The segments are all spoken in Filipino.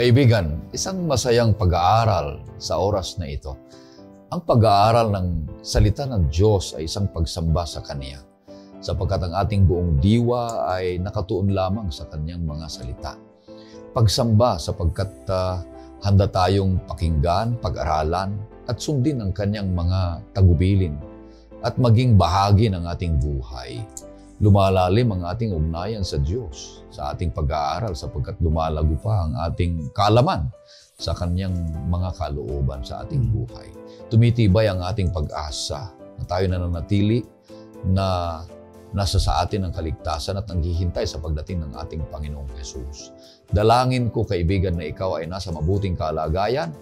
Kaibigan, isang masayang pag-aaral sa oras na ito. Ang pag-aaral ng salita ng Diyos ay isang pagsamba sa Kaniya, sapagkat ang ating buong diwa ay nakatuon lamang sa Kanyang mga salita. Pagsamba sapagkat uh, handa tayong pakinggan, pag-aralan, at sundin ang Kanyang mga tagubilin at maging bahagi ng ating buhay lumalalim ang ating ugnayan sa Diyos, sa ating pag-aaral, sapagkat lumalago pa ang ating kalaman sa kanyang mga kalooban sa ating hmm. buhay. Tumitibay ang ating pag-asa na tayo nananatili na nasa sa atin ang kaligtasan at nanghihintay sa pagdating ng ating Panginoong Yesus. Dalangin ko, kaibigan, na ikaw ay nasa mabuting kalagayan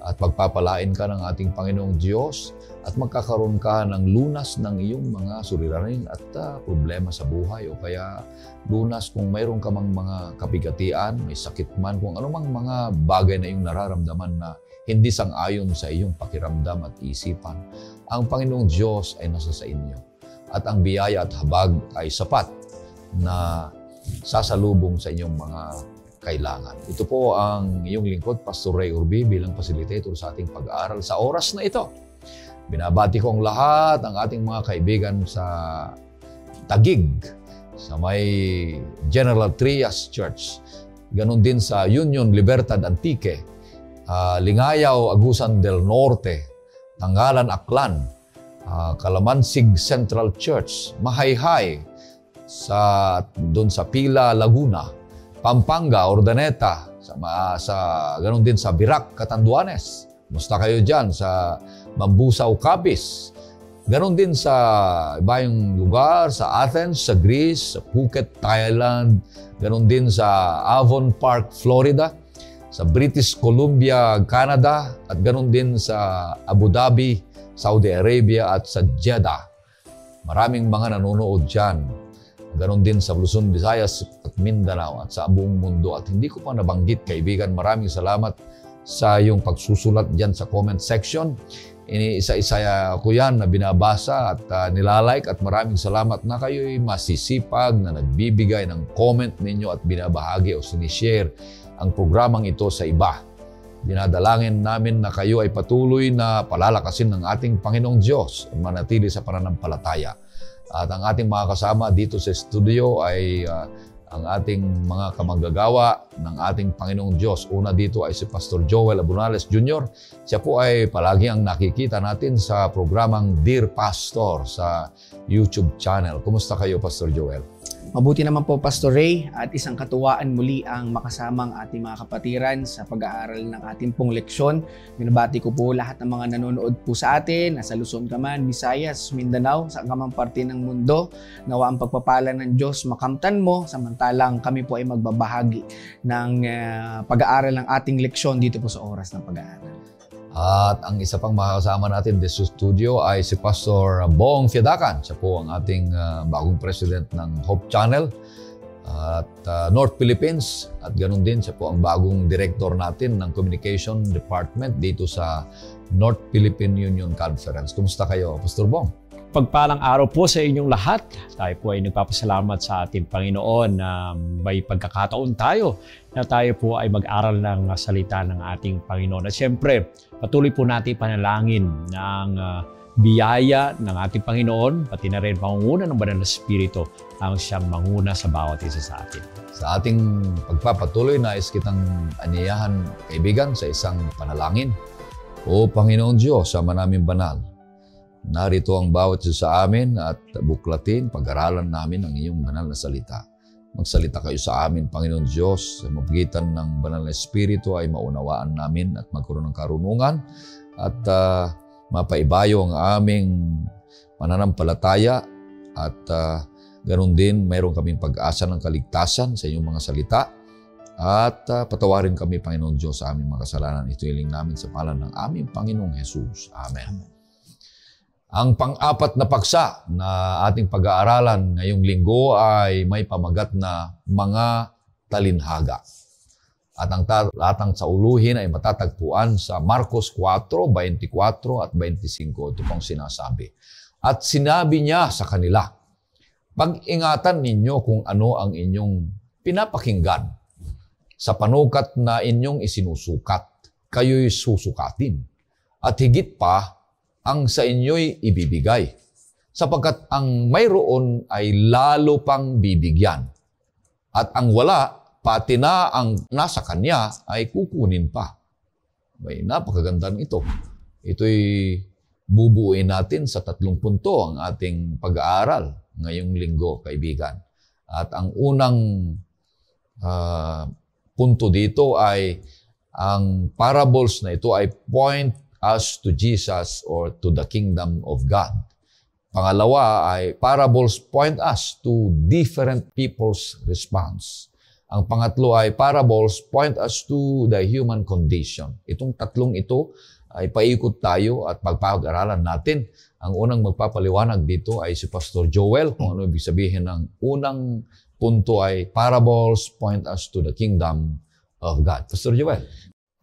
at pagpapalain ka ng ating Panginoong Diyos at magkakaroon ka ng lunas ng iyong mga suliranin at uh, problema sa buhay o kaya lunas kung mayroon ka mang mga kabigatian, may sakit man, kung anumang mga bagay na iyong nararamdaman na hindi sang-ayon sa iyong pakiramdam at isipan. Ang Panginoong Diyos ay nasa sa inyo at ang biyaya at habag ay sapat na sasalubong sa inyong mga kailangan. Ito po ang iyong lingkod, Pastor Ray Urbi, bilang facilitator sa ating pag-aaral sa oras na ito. Binabati ko ang lahat ng ating mga kaibigan sa Tagig, sa may General Trias Church. Ganon din sa Union Libertad Antique, uh, Lingayaw, Agusan del Norte, Tangalan Aklan, uh, ah, Kalamansig Central Church, Mahayhay, sa doon sa Pila, Laguna, Pampanga, Ordaneta, sa, uh, sa ganun din sa Birac, Catanduanes, Musta kayo dyan sa Mambusaw, Capiz? Ganon din sa iba yung lugar, sa Athens, sa Greece, sa Phuket, Thailand. Ganon din sa Avon Park, Florida, sa British Columbia, Canada. At ganon din sa Abu Dhabi, Saudi Arabia at sa Jeddah. Maraming mga nanonood dyan. Ganon din sa Luzon, Visayas at Mindanao at sa buong mundo. At hindi ko pa nabanggit, kaibigan, maraming salamat sa iyong pagsusulat dyan sa comment section. Iniisa-isa ah, ko yan na binabasa at uh, nilalike at maraming salamat na kayo'y masisipag na nagbibigay ng comment ninyo at binabahagi o sinishare ang programang ito sa iba. Dinadalangin namin na kayo ay patuloy na palalakasin ng ating Panginoong Diyos at manatili sa pananampalataya. At ang ating mga kasama dito sa studio ay uh, ang ating mga kamanggagawa ng ating Panginoong Diyos. Una dito ay si Pastor Joel Abunales Jr. Siya po ay palagi ang nakikita natin sa programang Dear Pastor sa YouTube channel. Kumusta kayo, Pastor Joel? Mabuti naman po Pastor Ray at isang katuwaan muli ang makasamang ating mga kapatiran sa pag-aaral ng ating pong leksyon. Binabati ko po lahat ng mga nanonood po sa atin, nasa Luzon ka man, Visayas, Mindanao, sa kamang parte ng mundo. Nawa ang pagpapala ng Diyos makamtan mo samantalang kami po ay magbabahagi ng uh, pag-aaral ng ating leksyon dito po sa oras ng pag-aaral. At ang isa pang makakasama natin dito sa studio ay si Pastor Bong Fiadakan. Siya po ang ating uh, bagong president ng Hope Channel at uh, North Philippines. At ganun din siya po ang bagong director natin ng Communication Department dito sa North Philippine Union Conference. Kumusta kayo, Pastor Bong? Pagpalang araw po sa inyong lahat. Tayo po ay nagpapasalamat sa ating Panginoon na may pagkakataon tayo na tayo po ay mag-aral ng salita ng ating Panginoon. At siyempre, patuloy po natin panalangin ng ah, biyaya ng ating Panginoon, pati na rin pangunguna ng Banal na Espiritu ang siyang manguna sa bawat isa sa atin. Sa ating pagpapatuloy, nais kitang aniyahan, kaibigan, sa isang panalangin. O Panginoon Diyos, Ama namin banal, Narito ang bawat isa sa amin at buklatin, pag-aralan namin ang inyong banal na salita. Magsalita kayo sa amin, Panginoon Diyos, sa mapagitan ng banal na espiritu ay maunawaan namin at magkaroon ng karunungan at uh, mapaibayo ang aming mananampalataya at uh, ah, ganun din mayroon kaming pag-asa ng kaligtasan sa inyong mga salita at uh, patawarin kami, Panginoon Diyos, sa aming mga kasalanan. Ito iling namin sa palan ng aming Panginoong Jesus. Amen. Amen. Ang pang-apat na paksa na ating pag-aaralan ngayong linggo ay may pamagat na mga talinhaga. At ang talatang sa uluhin ay matatagpuan sa Marcos 4, 24 at 25. Ito pong sinasabi. At sinabi niya sa kanila, Pag-ingatan ninyo kung ano ang inyong pinapakinggan sa panukat na inyong isinusukat, kayo'y susukatin. At higit pa, ang sa inyo'y ibibigay, sapagkat ang mayroon ay lalo pang bibigyan, at ang wala, pati na ang nasa kanya ay kukunin pa. May napakaganda ito. Ito'y bubuuin natin sa tatlong punto ang ating pag-aaral ngayong linggo, kaibigan. At ang unang uh, punto dito ay ang parables na ito ay point as to Jesus or to the kingdom of God. Pangalawa ay parables point us to different people's response. Ang pangatlo ay parables point us to the human condition. Itong tatlong ito ay paikot tayo at pagpag-aralan natin. Ang unang magpapaliwanag dito ay si Pastor Joel kung ano ibig sabihin ng unang punto ay parables point us to the kingdom of God. Pastor Joel.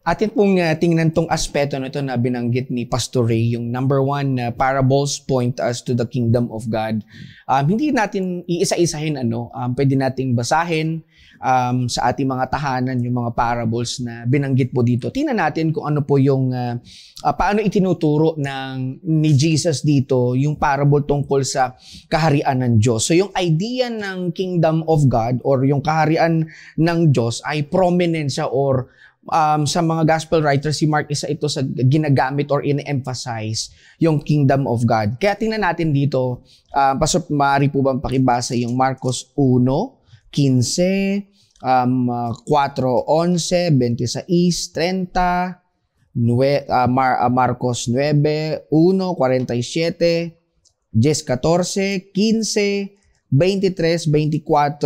Atin pong uh, tingnan tong aspeto nito na binanggit ni Pastor Ray, yung number one, uh, parables point us to the kingdom of God. Um, hindi natin iisa-isahin ano, um, pwede nating basahin um, sa ating mga tahanan yung mga parables na binanggit po dito. Tingnan natin kung ano po yung, uh, uh, paano itinuturo ng, ni Jesus dito yung parable tungkol sa kaharian ng Diyos. So yung idea ng kingdom of God or yung kaharian ng Diyos ay prominent siya or um, sa mga gospel writers, si Mark isa ito sa ginagamit or in-emphasize yung kingdom of God. Kaya tingnan natin dito, uh, um, Pastor, maaari po bang pakibasa yung Marcos 1, 15, um, uh, 4, 11, 26, 30, Nue, uh, Mar, uh, Marcos 9, 1, 47, 10, 14, 15, 23, 24,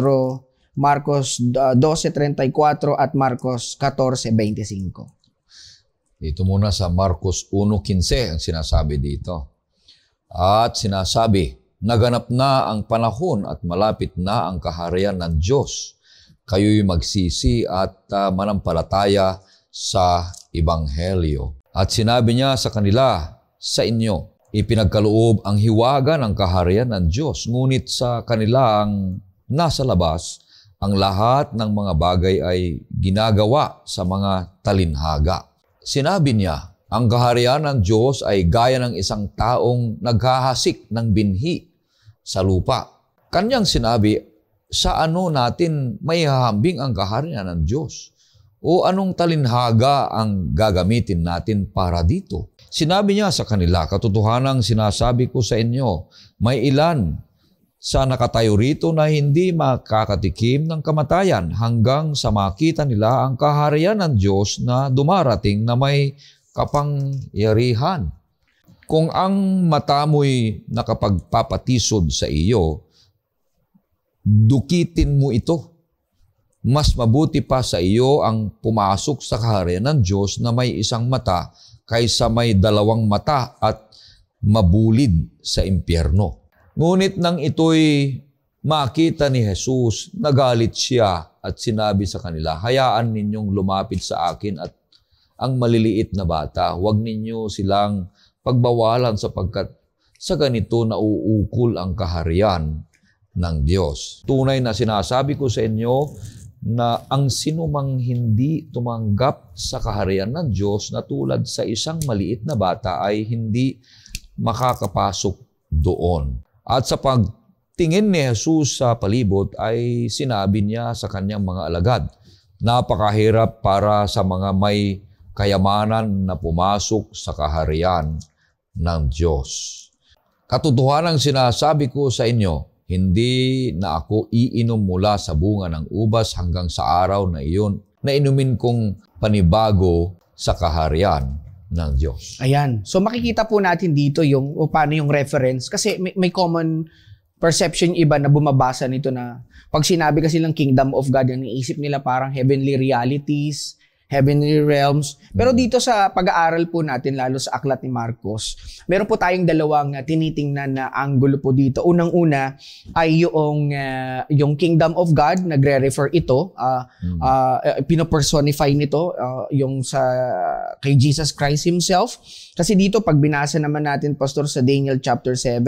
Marcos 12.34 ah, at Marcos 14.25. Dito muna sa Marcos 1.15 ang sinasabi dito. At sinasabi, naganap na ang panahon at malapit na ang kaharian ng Diyos. Kayo'y magsisi at uh, manampalataya sa Ibanghelyo. At sinabi niya sa kanila, sa inyo, ipinagkaloob ang hiwaga ng kaharian ng Diyos, ngunit sa kanila ang nasa labas ang lahat ng mga bagay ay ginagawa sa mga talinhaga. Sinabi niya, ang kaharian ng Diyos ay gaya ng isang taong naghahasik ng binhi sa lupa. Kanyang sinabi, sa ano natin may hahambing ang kaharian ng Diyos? O anong talinhaga ang gagamitin natin para dito? Sinabi niya sa kanila, katotohanan ang sinasabi ko sa inyo, may ilan sa katayo rito na hindi makakatikim ng kamatayan hanggang sa makita nila ang kaharian ng Diyos na dumarating na may kapangyarihan. Kung ang mata mo'y nakapagpapatisod sa iyo, dukitin mo ito. Mas mabuti pa sa iyo ang pumasok sa kaharian ng Diyos na may isang mata kaysa may dalawang mata at mabulid sa impyerno. Ngunit nang ito'y makita ni Jesus, nagalit siya at sinabi sa kanila, Hayaan ninyong lumapit sa akin at ang maliliit na bata. Huwag ninyo silang pagbawalan sapagkat sa ganito nauukol ang kaharian ng Diyos. Tunay na sinasabi ko sa inyo na ang sinumang hindi tumanggap sa kaharian ng Diyos na tulad sa isang maliit na bata ay hindi makakapasok doon. At sa pagtingin ni Jesus sa palibot ay sinabi niya sa kanyang mga alagad, napakahirap para sa mga may kayamanan na pumasok sa kaharian ng Diyos. ang sinasabi ko sa inyo, hindi na ako iinom mula sa bunga ng ubas hanggang sa araw na iyon na inumin kong panibago sa kaharian ng Diyos. Ayan. So makikita po natin dito yung o paano yung reference kasi may, may common perception iba na bumabasa nito na pag sinabi kasi ng kingdom of God, yung isip nila parang heavenly realities, heavenly realms. Pero mm. dito sa pag-aaral po natin, lalo sa aklat ni Marcos, meron po tayong dalawang ah, tinitingnan na angulo po dito. Unang-una ay yung, uh, yung kingdom of God, nagre-refer ito, uh, uh, pinopersonify nito, uh, yung sa kay Jesus Christ Himself. Kasi dito, pag binasa naman natin, Pastor, sa Daniel chapter 7,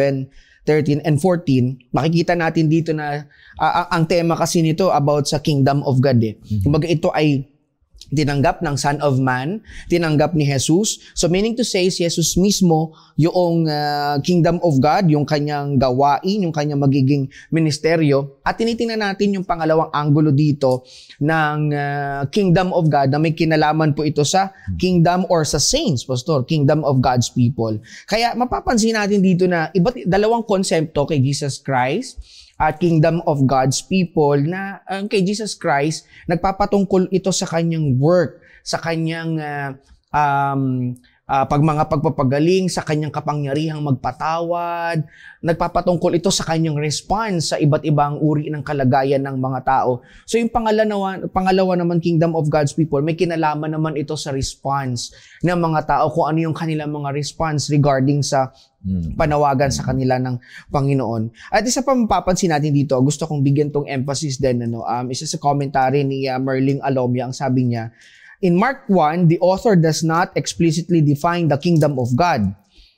13 and 14, makikita natin dito na uh, ang tema kasi nito about sa kingdom of God eh. Mm-hmm. Kumbaga ito ay tinanggap ng Son of Man, tinanggap ni Jesus. So meaning to say, si Jesus mismo, yung uh, kingdom of God, yung kanyang gawain, yung kanyang magiging ministeryo. At tinitingnan natin yung pangalawang angulo dito ng uh, kingdom of God na may kinalaman po ito sa kingdom or sa saints, Pastor, kingdom of God's people. Kaya mapapansin natin dito na iba't dalawang konsepto kay Jesus Christ at kingdom of God's people na ang ah, kay Jesus Christ, nagpapatungkol ito sa kanyang work, sa kanyang uh, um, uh, pag mga pagpapagaling sa kanyang kapangyarihang magpatawad. Nagpapatungkol ito sa kanyang response sa iba't ibang uri ng kalagayan ng mga tao. So yung pangalawa, pangalawa naman, Kingdom of God's People, may kinalaman naman ito sa response ng mga tao, kung ano yung kanilang mga response regarding sa Mm. panawagan sa mm. kanila ng Panginoon. At isa pa mapapansin natin dito, gusto kong bigyan tong emphasis din ano, um isa sa commentary ni uh, Merling Alomia ang sabi niya, in Mark 1, the author does not explicitly define the kingdom of God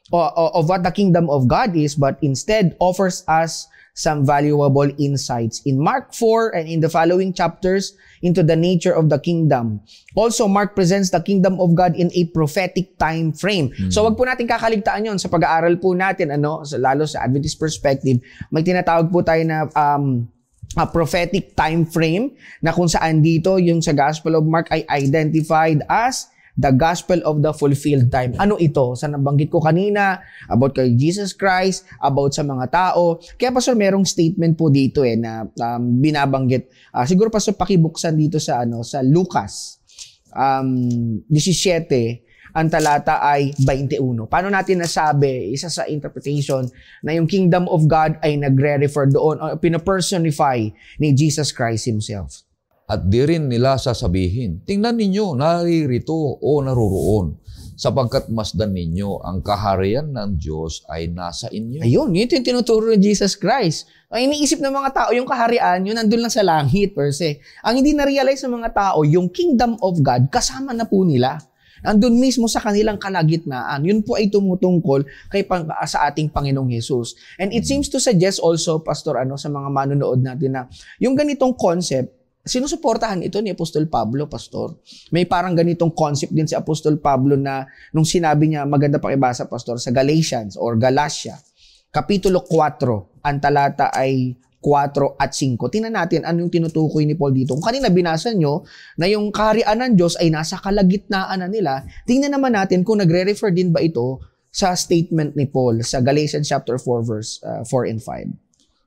or, or of what the kingdom of God is but instead offers us some valuable insights in Mark 4 and in the following chapters into the nature of the kingdom. Also, Mark presents the kingdom of God in a prophetic time frame. Mm-hmm. So, wag po natin kakaligtaan yon sa pag-aaral po natin, ano, lalo sa Adventist perspective, may tinatawag po tayo na um, a prophetic time frame na kung saan dito yung sa Gospel of Mark ay identified as The Gospel of the Fulfilled Time. Ano ito? Sa nabanggit ko kanina, about kay Jesus Christ, about sa mga tao. Kaya Pastor, merong statement po dito eh, na um, binabanggit. Uh, siguro Pastor, pakibuksan dito sa, ano, sa Lucas um, 17, ang talata ay 21. Paano natin nasabi, isa sa interpretation, na yung kingdom of God ay nagre-refer doon, o pinapersonify ni Jesus Christ Himself at di rin nila sasabihin, tingnan ninyo, naririto o naruroon, sapagkat masdan ninyo ang kaharian ng Diyos ay nasa inyo. Ayun, yun yung tinuturo ni Jesus Christ. Ang iniisip ng mga tao, yung kaharian, yun nandun lang sa langit per se. Ang hindi na-realize ng mga tao, yung kingdom of God, kasama na po nila. Andun mismo sa kanilang kalagitnaan. Yun po ay tumutungkol kay pang, sa ating Panginoong Hesus. And it seems to suggest also, Pastor, ano, sa mga manonood natin na yung ganitong concept, sinusuportahan ito ni Apostol Pablo, Pastor. May parang ganitong concept din si Apostol Pablo na nung sinabi niya, maganda pa ibasa, Pastor, sa Galatians or Galatia, Kapitulo 4, ang talata ay 4 at 5. Tingnan natin ano yung tinutukoy ni Paul dito. Kung kanina binasa nyo na yung kaharian ng Diyos ay nasa kalagitnaan na nila, tingnan naman natin kung nagre-refer din ba ito sa statement ni Paul sa Galatians chapter 4 verse uh, 4 and 5.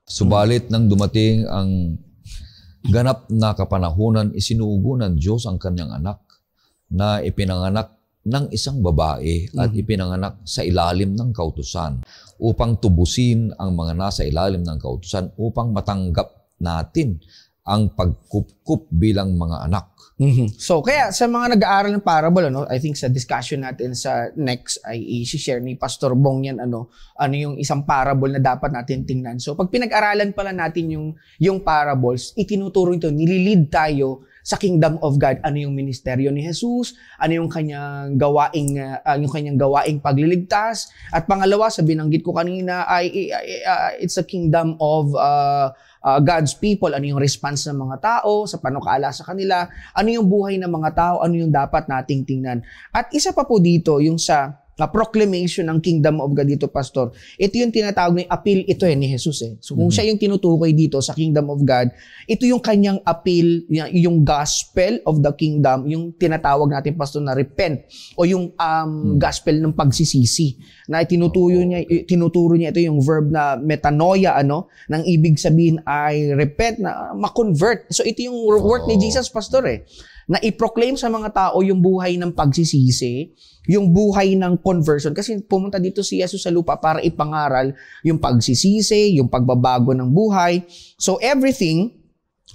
Subalit nang dumating ang ganap na kapanahunan isinugo ng Diyos ang kanyang anak na ipinanganak ng isang babae at mm-hmm. ipinanganak sa ilalim ng kautusan upang tubusin ang mga nasa ilalim ng kautusan upang matanggap natin ang pagkupkup bilang mga anak. Mm-hmm. So, kaya sa mga nag-aaral ng parable, ano, I think sa discussion natin sa next ay i-share ni Pastor Bong yan ano, ano yung isang parable na dapat natin tingnan. So, pag pinag-aralan pala natin yung yung parables, itinuturo ito, nililid tayo sa kingdom of God. Ano yung ministeryo ni Jesus? Ano yung kanyang gawaing uh, yung kanyang gawaing pagliligtas? At pangalawa, sa binanggit ko kanina ay uh, it's a kingdom of uh, uh, God's people. Ano yung response ng mga tao sa panukala sa kanila? Ano yung buhay ng mga tao? Ano yung dapat nating tingnan? At isa pa po dito yung sa na proclamation ng kingdom of God dito, Pastor. Ito yung tinatawag na appeal, ito eh, ni Jesus eh. So kung mm-hmm. siya yung tinutukoy dito sa kingdom of God, ito yung kanyang appeal, yung gospel of the kingdom, yung tinatawag natin, Pastor, na repent o yung um, mm-hmm. gospel ng pagsisisi na tinutuyo niya, tinuturo niya ito yung verb na metanoia, ano, nang ibig sabihin ay repent, na ma-convert. So ito yung work oh. ni Jesus, Pastor eh na i-proclaim sa mga tao yung buhay ng pagsisisi yung buhay ng conversion. Kasi pumunta dito si Jesus sa lupa para ipangaral yung pagsisisi, yung pagbabago ng buhay. So everything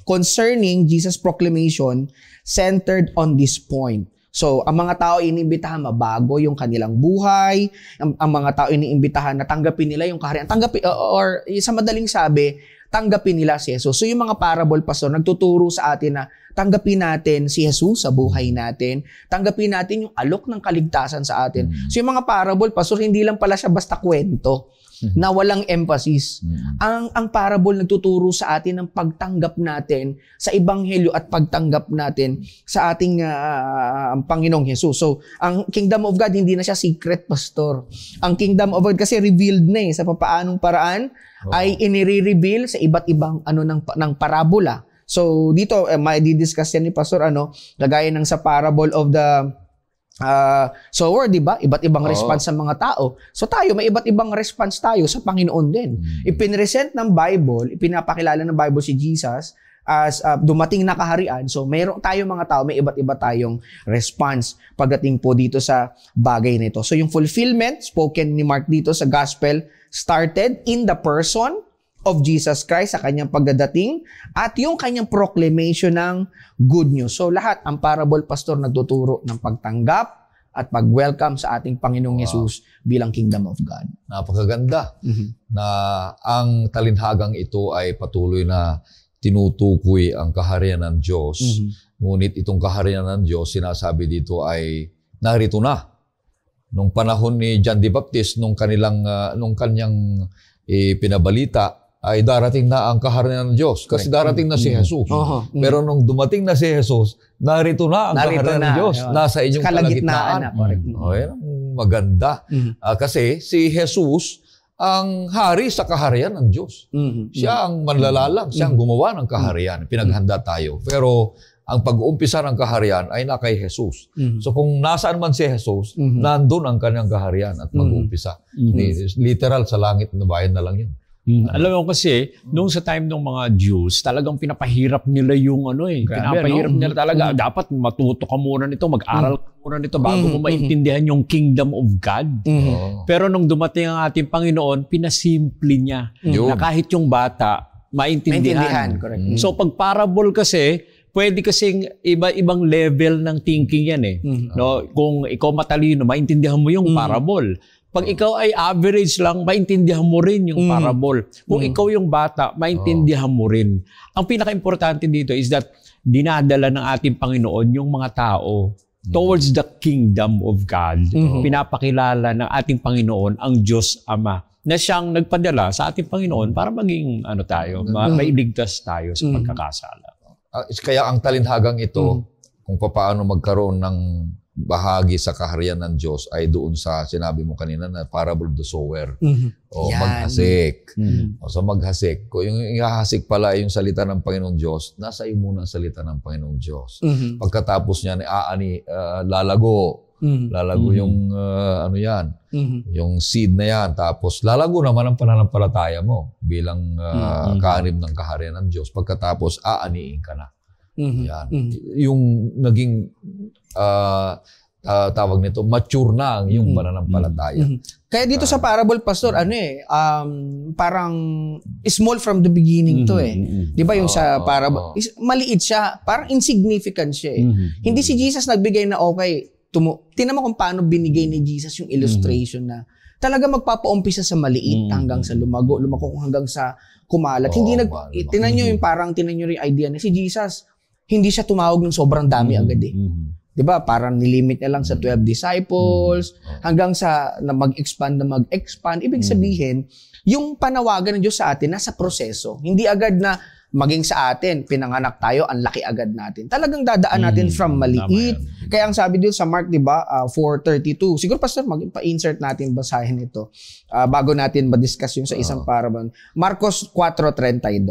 concerning Jesus' proclamation centered on this point. So, ang mga tao iniimbitahan mabago yung kanilang buhay, ang, ang mga tao iniimbitahan na tanggapin nila yung kaharian. Tanggapin, or, or sa madaling sabi, tanggapin nila si Jesus. So yung mga parable, Pastor, nagtuturo sa atin na tanggapin natin si Jesus sa buhay natin. Tanggapin natin yung alok ng kaligtasan sa atin. Mm. So yung mga parable, Pastor, hindi lang pala siya basta kwento. Mm-hmm. na walang emphasis. mm Ang ang parable nagtuturo sa atin ng pagtanggap natin sa ebanghelyo at pagtanggap natin sa ating uh, Panginoong Hesus. So, ang kingdom of God hindi na siya secret, pastor. Ang kingdom of God kasi revealed na eh sa papaanong paraan oh. ay inire-reveal sa iba't ibang ano ng ng parabola. So, dito eh, may didiscuss yan ni pastor ano, kagaya ng sa parable of the Uh, so or 'di ba? Iba't ibang Oo. response ng mga tao. So tayo may iba't ibang response tayo sa Panginoon din. hmm Ipinresent ng Bible, ipinapakilala ng Bible si Jesus as uh, dumating na kaharian. So mayroon tayong mga tao, may iba't iba tayong response pagdating po dito sa bagay nito. So yung fulfillment spoken ni Mark dito sa gospel started in the person of Jesus Christ sa kanyang pagdadating at yung kanyang proclamation ng good news. So lahat ang parable pastor nagtuturo ng pagtanggap at pag-welcome sa ating Panginoong Yesus wow. bilang Kingdom of God. Napakaganda mm-hmm. na ang talinhagang ito ay patuloy na tinutukoy ang kaharian ng Diyos. Mm-hmm. Ngunit itong kaharian ng Diyos, sinasabi dito ay narito na. Nung panahon ni John the Baptist, nung kanilang uh, nung kanyang eh, pinabalita ay darating na ang kaharian ng Diyos. Kasi darating na si mm. Jesus. Uh-huh. Pero nung dumating na si Jesus, narito na ang narito kaharian na. ng Diyos. Yun. Nasa inyong kalagitnaan. kalagitnaan. Mm. Okay, oh, maganda. Mm. Uh, kasi si Jesus ang hari sa kaharian ng Diyos. Mm-hmm. Siya mm-hmm. ang manlalalang, siya ang mm-hmm. gumawa ng kaharian. Mm-hmm. Pinaghanda tayo. Pero ang pag-uumpisa ng kaharian ay na kay Jesus. Mm-hmm. So kung nasaan man si Jesus, mm-hmm. nandun ang kanyang kaharian at mag-uumpisa. Mm-hmm. Literal sa langit na bayan na lang yun. Mm, alam mo kasi, mm. nung sa time ng mga Jews, talagang pinapahirap nila yung ano eh. Grabe, pinapahirap no? nila talaga. Mm. Dapat matuto ka muna nito, mag-aral ka muna nito bago mm. mo mm-hmm. maintindihan yung kingdom of God. Mm. Oh. Pero nung dumating ang ating Panginoon, pinasimple niya. Mm. Na kahit yung bata, maintindihan. maintindihan correct. Mm. So pag parable kasi, pwede kasing iba-ibang level ng thinking yan eh. Mm-hmm. No, kung ikaw matalino, maintindihan mo yung mm-hmm. parable. Pag ikaw ay average lang, maintindihan mo rin yung mm. parable. Kung mm. ikaw yung bata, maintindihan oh. mo rin. Ang pinaka-importante dito is that dinadala ng ating Panginoon yung mga tao mm. towards the kingdom of God. Mm-hmm. Pinapakilala ng ating Panginoon ang Diyos Ama na siyang nagpadala sa ating Panginoon para maging ano tayo, ma- mm-hmm. mailigtas tayo sa mm-hmm. pagkakasala. Ah, kaya ang talinhagang ito mm kung paano magkaroon ng bahagi sa kaharian ng Diyos ay doon sa sinabi mo kanina na parable of the sower. Mm-hmm. O Yan. maghasik. Mm-hmm. O sa maghasik. Kung yung ihahasik pala yung salita ng Panginoong Diyos, nasa iyo muna ang salita ng Panginoong Diyos. Mm-hmm. Pagkatapos niya, aani, uh, lalago. Mm-hmm. Lalago mm-hmm. yung uh, ano yan, mm-hmm. yung seed na yan. Tapos lalago naman ang pananampalataya mo bilang uh, mm-hmm. kaanib ng kaharian ng Diyos. Pagkatapos aaniin ka na. Mm-hmm. Yan. Mm-hmm. Yung naging uh, uh, tawag nito, mature na yung iyong mm-hmm. pananampalataya. Mm-hmm. Kaya dito uh, sa parable, Pastor, mm-hmm. ano eh, um, parang small from the beginning to eh. Mm-hmm. Mm-hmm. Di ba yung oh, sa parable, oh, is, maliit siya, parang insignificant siya eh. Mm-hmm. Hindi si Jesus nagbigay na okay, tumo, tinan mo kung paano binigay ni Jesus yung illustration mm-hmm. na talaga magpapaumpisa sa maliit mm. hanggang sa lumago, lumako hanggang sa kumalat. Oh, Hindi nag tinan niyo yung parang tinan niyo rin idea ni si Jesus hindi siya tumawag ng sobrang dami mm-hmm. agad eh. Mm-hmm. 'Di ba? Parang nilimit na lang sa 12 mm-hmm. disciples mm-hmm. Oh. hanggang sa na mag-expand na mag-expand. Ibig mm-hmm. sabihin, yung panawagan ng Diyos sa atin nasa proseso. Hindi agad na maging sa atin, pinanganak tayo, ang laki agad natin. Talagang dadaan mm-hmm. natin mm, from maliit. Kaya ang sabi din sa Mark, di ba, uh, 4.32. Siguro, Pastor, mag-insert natin, basahin ito uh, bago natin ma-discuss yung sa isang oh. parable. Marcos 4.32.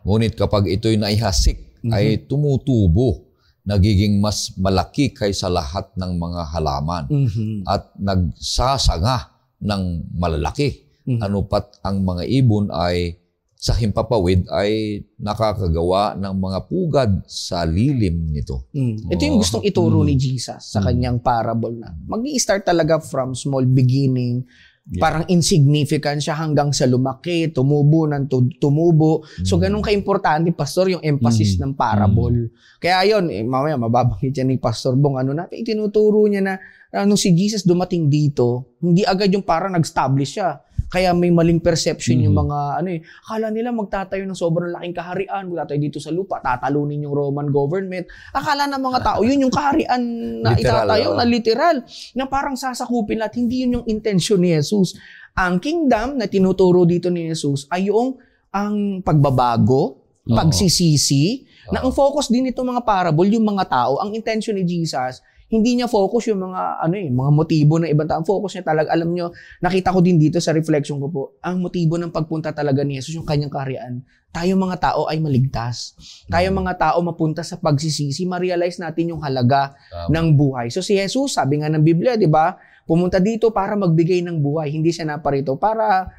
Ngunit kapag ito'y naihasik mm-hmm. ay mhm. tumutubo, nagiging mas malaki kaysa lahat ng mga halaman mm-hmm. at nagsasanga ng malalaki. Mm-hmm. Ano pat ang mga ibon ay sa himpapawid ay nakakagawa ng mga pugad sa lilim nito. Mm. Ito yung gustong ituro mm. ni Jesus sa mm. kanyang parable na mm. mag start talaga from small beginning Yeah. Parang insignificant siya hanggang sa lumaki, tumubo nang tumubo. Mm. So ganun kaimportante pastor yung emphasis mm. ng parable. Mm. Kaya ayun, eh, mamaya mababanggit yan ni Pastor Bong ano natin itinuturo niya na ano si Jesus dumating dito, hindi agad yung parang nag-establish siya. Kaya may maling perception mm-hmm. yung mhm. mga ano eh. Akala nila magtatayo ng sobrang laking kaharian, magtatayo dito sa lupa, tatalunin yung Roman government. Akala ng mga tao, yun yung kaharian na literal, itatayo, na literal, na parang sasakupin lahat. Hindi yun yung intention ni Jesus. Ang kingdom na tinuturo dito ni Jesus ay yung ang pagbabago, pagsisisi, Oo. na ang focus din nito mga parable, yung mga tao, ang intention ni Jesus hindi niya focus yung mga ano eh, mga motibo ng ibang tao. Ang focus niya talaga, alam niyo, nakita ko din dito sa reflection ko po, ang motibo ng pagpunta talaga ni Jesus yung kanyang karyaan. Tayo mga tao ay maligtas. Tayo hmm. mga tao mapunta sa pagsisisi, ma-realize natin yung halaga Tama. ng buhay. So si Jesus, sabi nga ng Biblia, 'di ba? Pumunta dito para magbigay ng buhay, hindi siya naparito para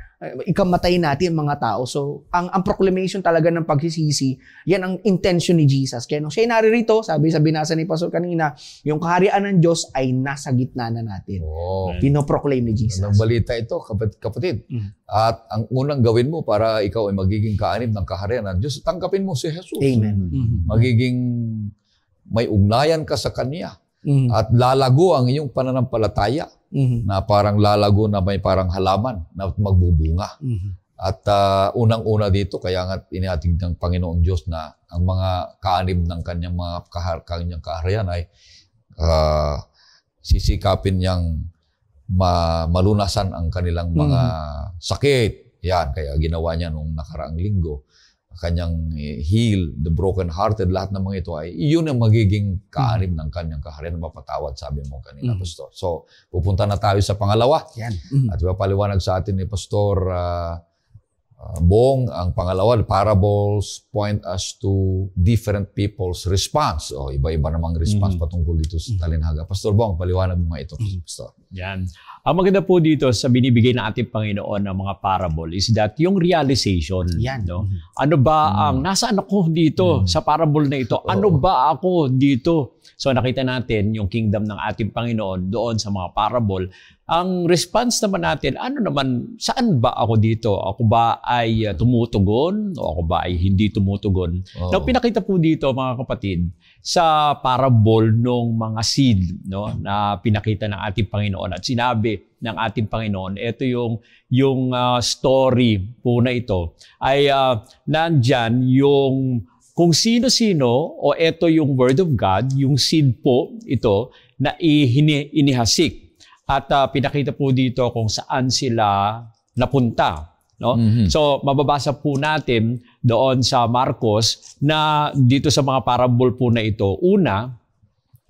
ikamatay natin mga tao. So, ang, ang proclamation talaga ng pagsisisi, yan ang intention ni Jesus. Kaya nung siya naririto, sabi sa binasa ni Pastor kanina, yung kaharian ng Diyos ay nasa gitna na natin. Oh. Pinoproclaim ni Jesus. Ang balita ito, kapat, kapatid. Mm. At ang unang gawin mo para ikaw ay magiging kaanib ng kaharian ng Diyos, tangkapin mo si Jesus. Amen. Mm-hmm. Magiging may ugnayan ka sa Kanya. Mm-hmm. At lalago ang iyong pananampalataya mm-hmm. na parang lalago na may parang halaman na magbubunga. Mm-hmm. At uh, unang-una dito, kaya nga iniatig ng Panginoong Diyos na ang mga kaanib ng kanyang mga kahar, kanyang kaharian ay uh, sisikapin niyang ma- malunasan ang kanilang mga mm-hmm. sakit. Yan, kaya ginawa niya noong nakaraang linggo kanyang eh, heal, the broken hearted, lahat ng mga ito ay yun ang magiging kaanib mm. ng kanyang kaharian na mapatawad, sabi mo kanina, mm Pastor. So, pupunta na tayo sa pangalawa. Yan. Mm-hmm. At papaliwanag sa atin ni Pastor uh, uh, Bong, ang pangalawa, parables point us to different people's response. O, oh, iba-iba namang response mm patungkol dito sa mm. talinhaga. Pastor Bong, paliwanag mo nga ito, mm. Pastor. mm yan. Ang maganda po dito sa binibigay ng ating Panginoon ng mga parable is that yung realization. Yan. No? Mm-hmm. Ano ba mm. ang, nasaan ako dito mm. sa parable na ito? Oo. Ano ba ako dito? So nakita natin yung kingdom ng ating Panginoon doon sa mga parable. Ang response naman natin, ano naman, saan ba ako dito? Ako ba ay uh, tumutugon o ako ba ay hindi tumutugon? Oh. Now, pinakita po dito mga kapatid, sa parable ng mga seed no na pinakita ng ating Panginoon at sinabi ng ating Panginoon ito yung yung uh, story po na ito ay uh, ah, nandiyan yung kung sino-sino o ito yung word of God yung seed po ito na ihini, inihasik at uh, pinakita po dito kung saan sila napunta no mm-hmm. so mababasa po natin doon sa Marcos na dito sa mga parable po na ito. Una,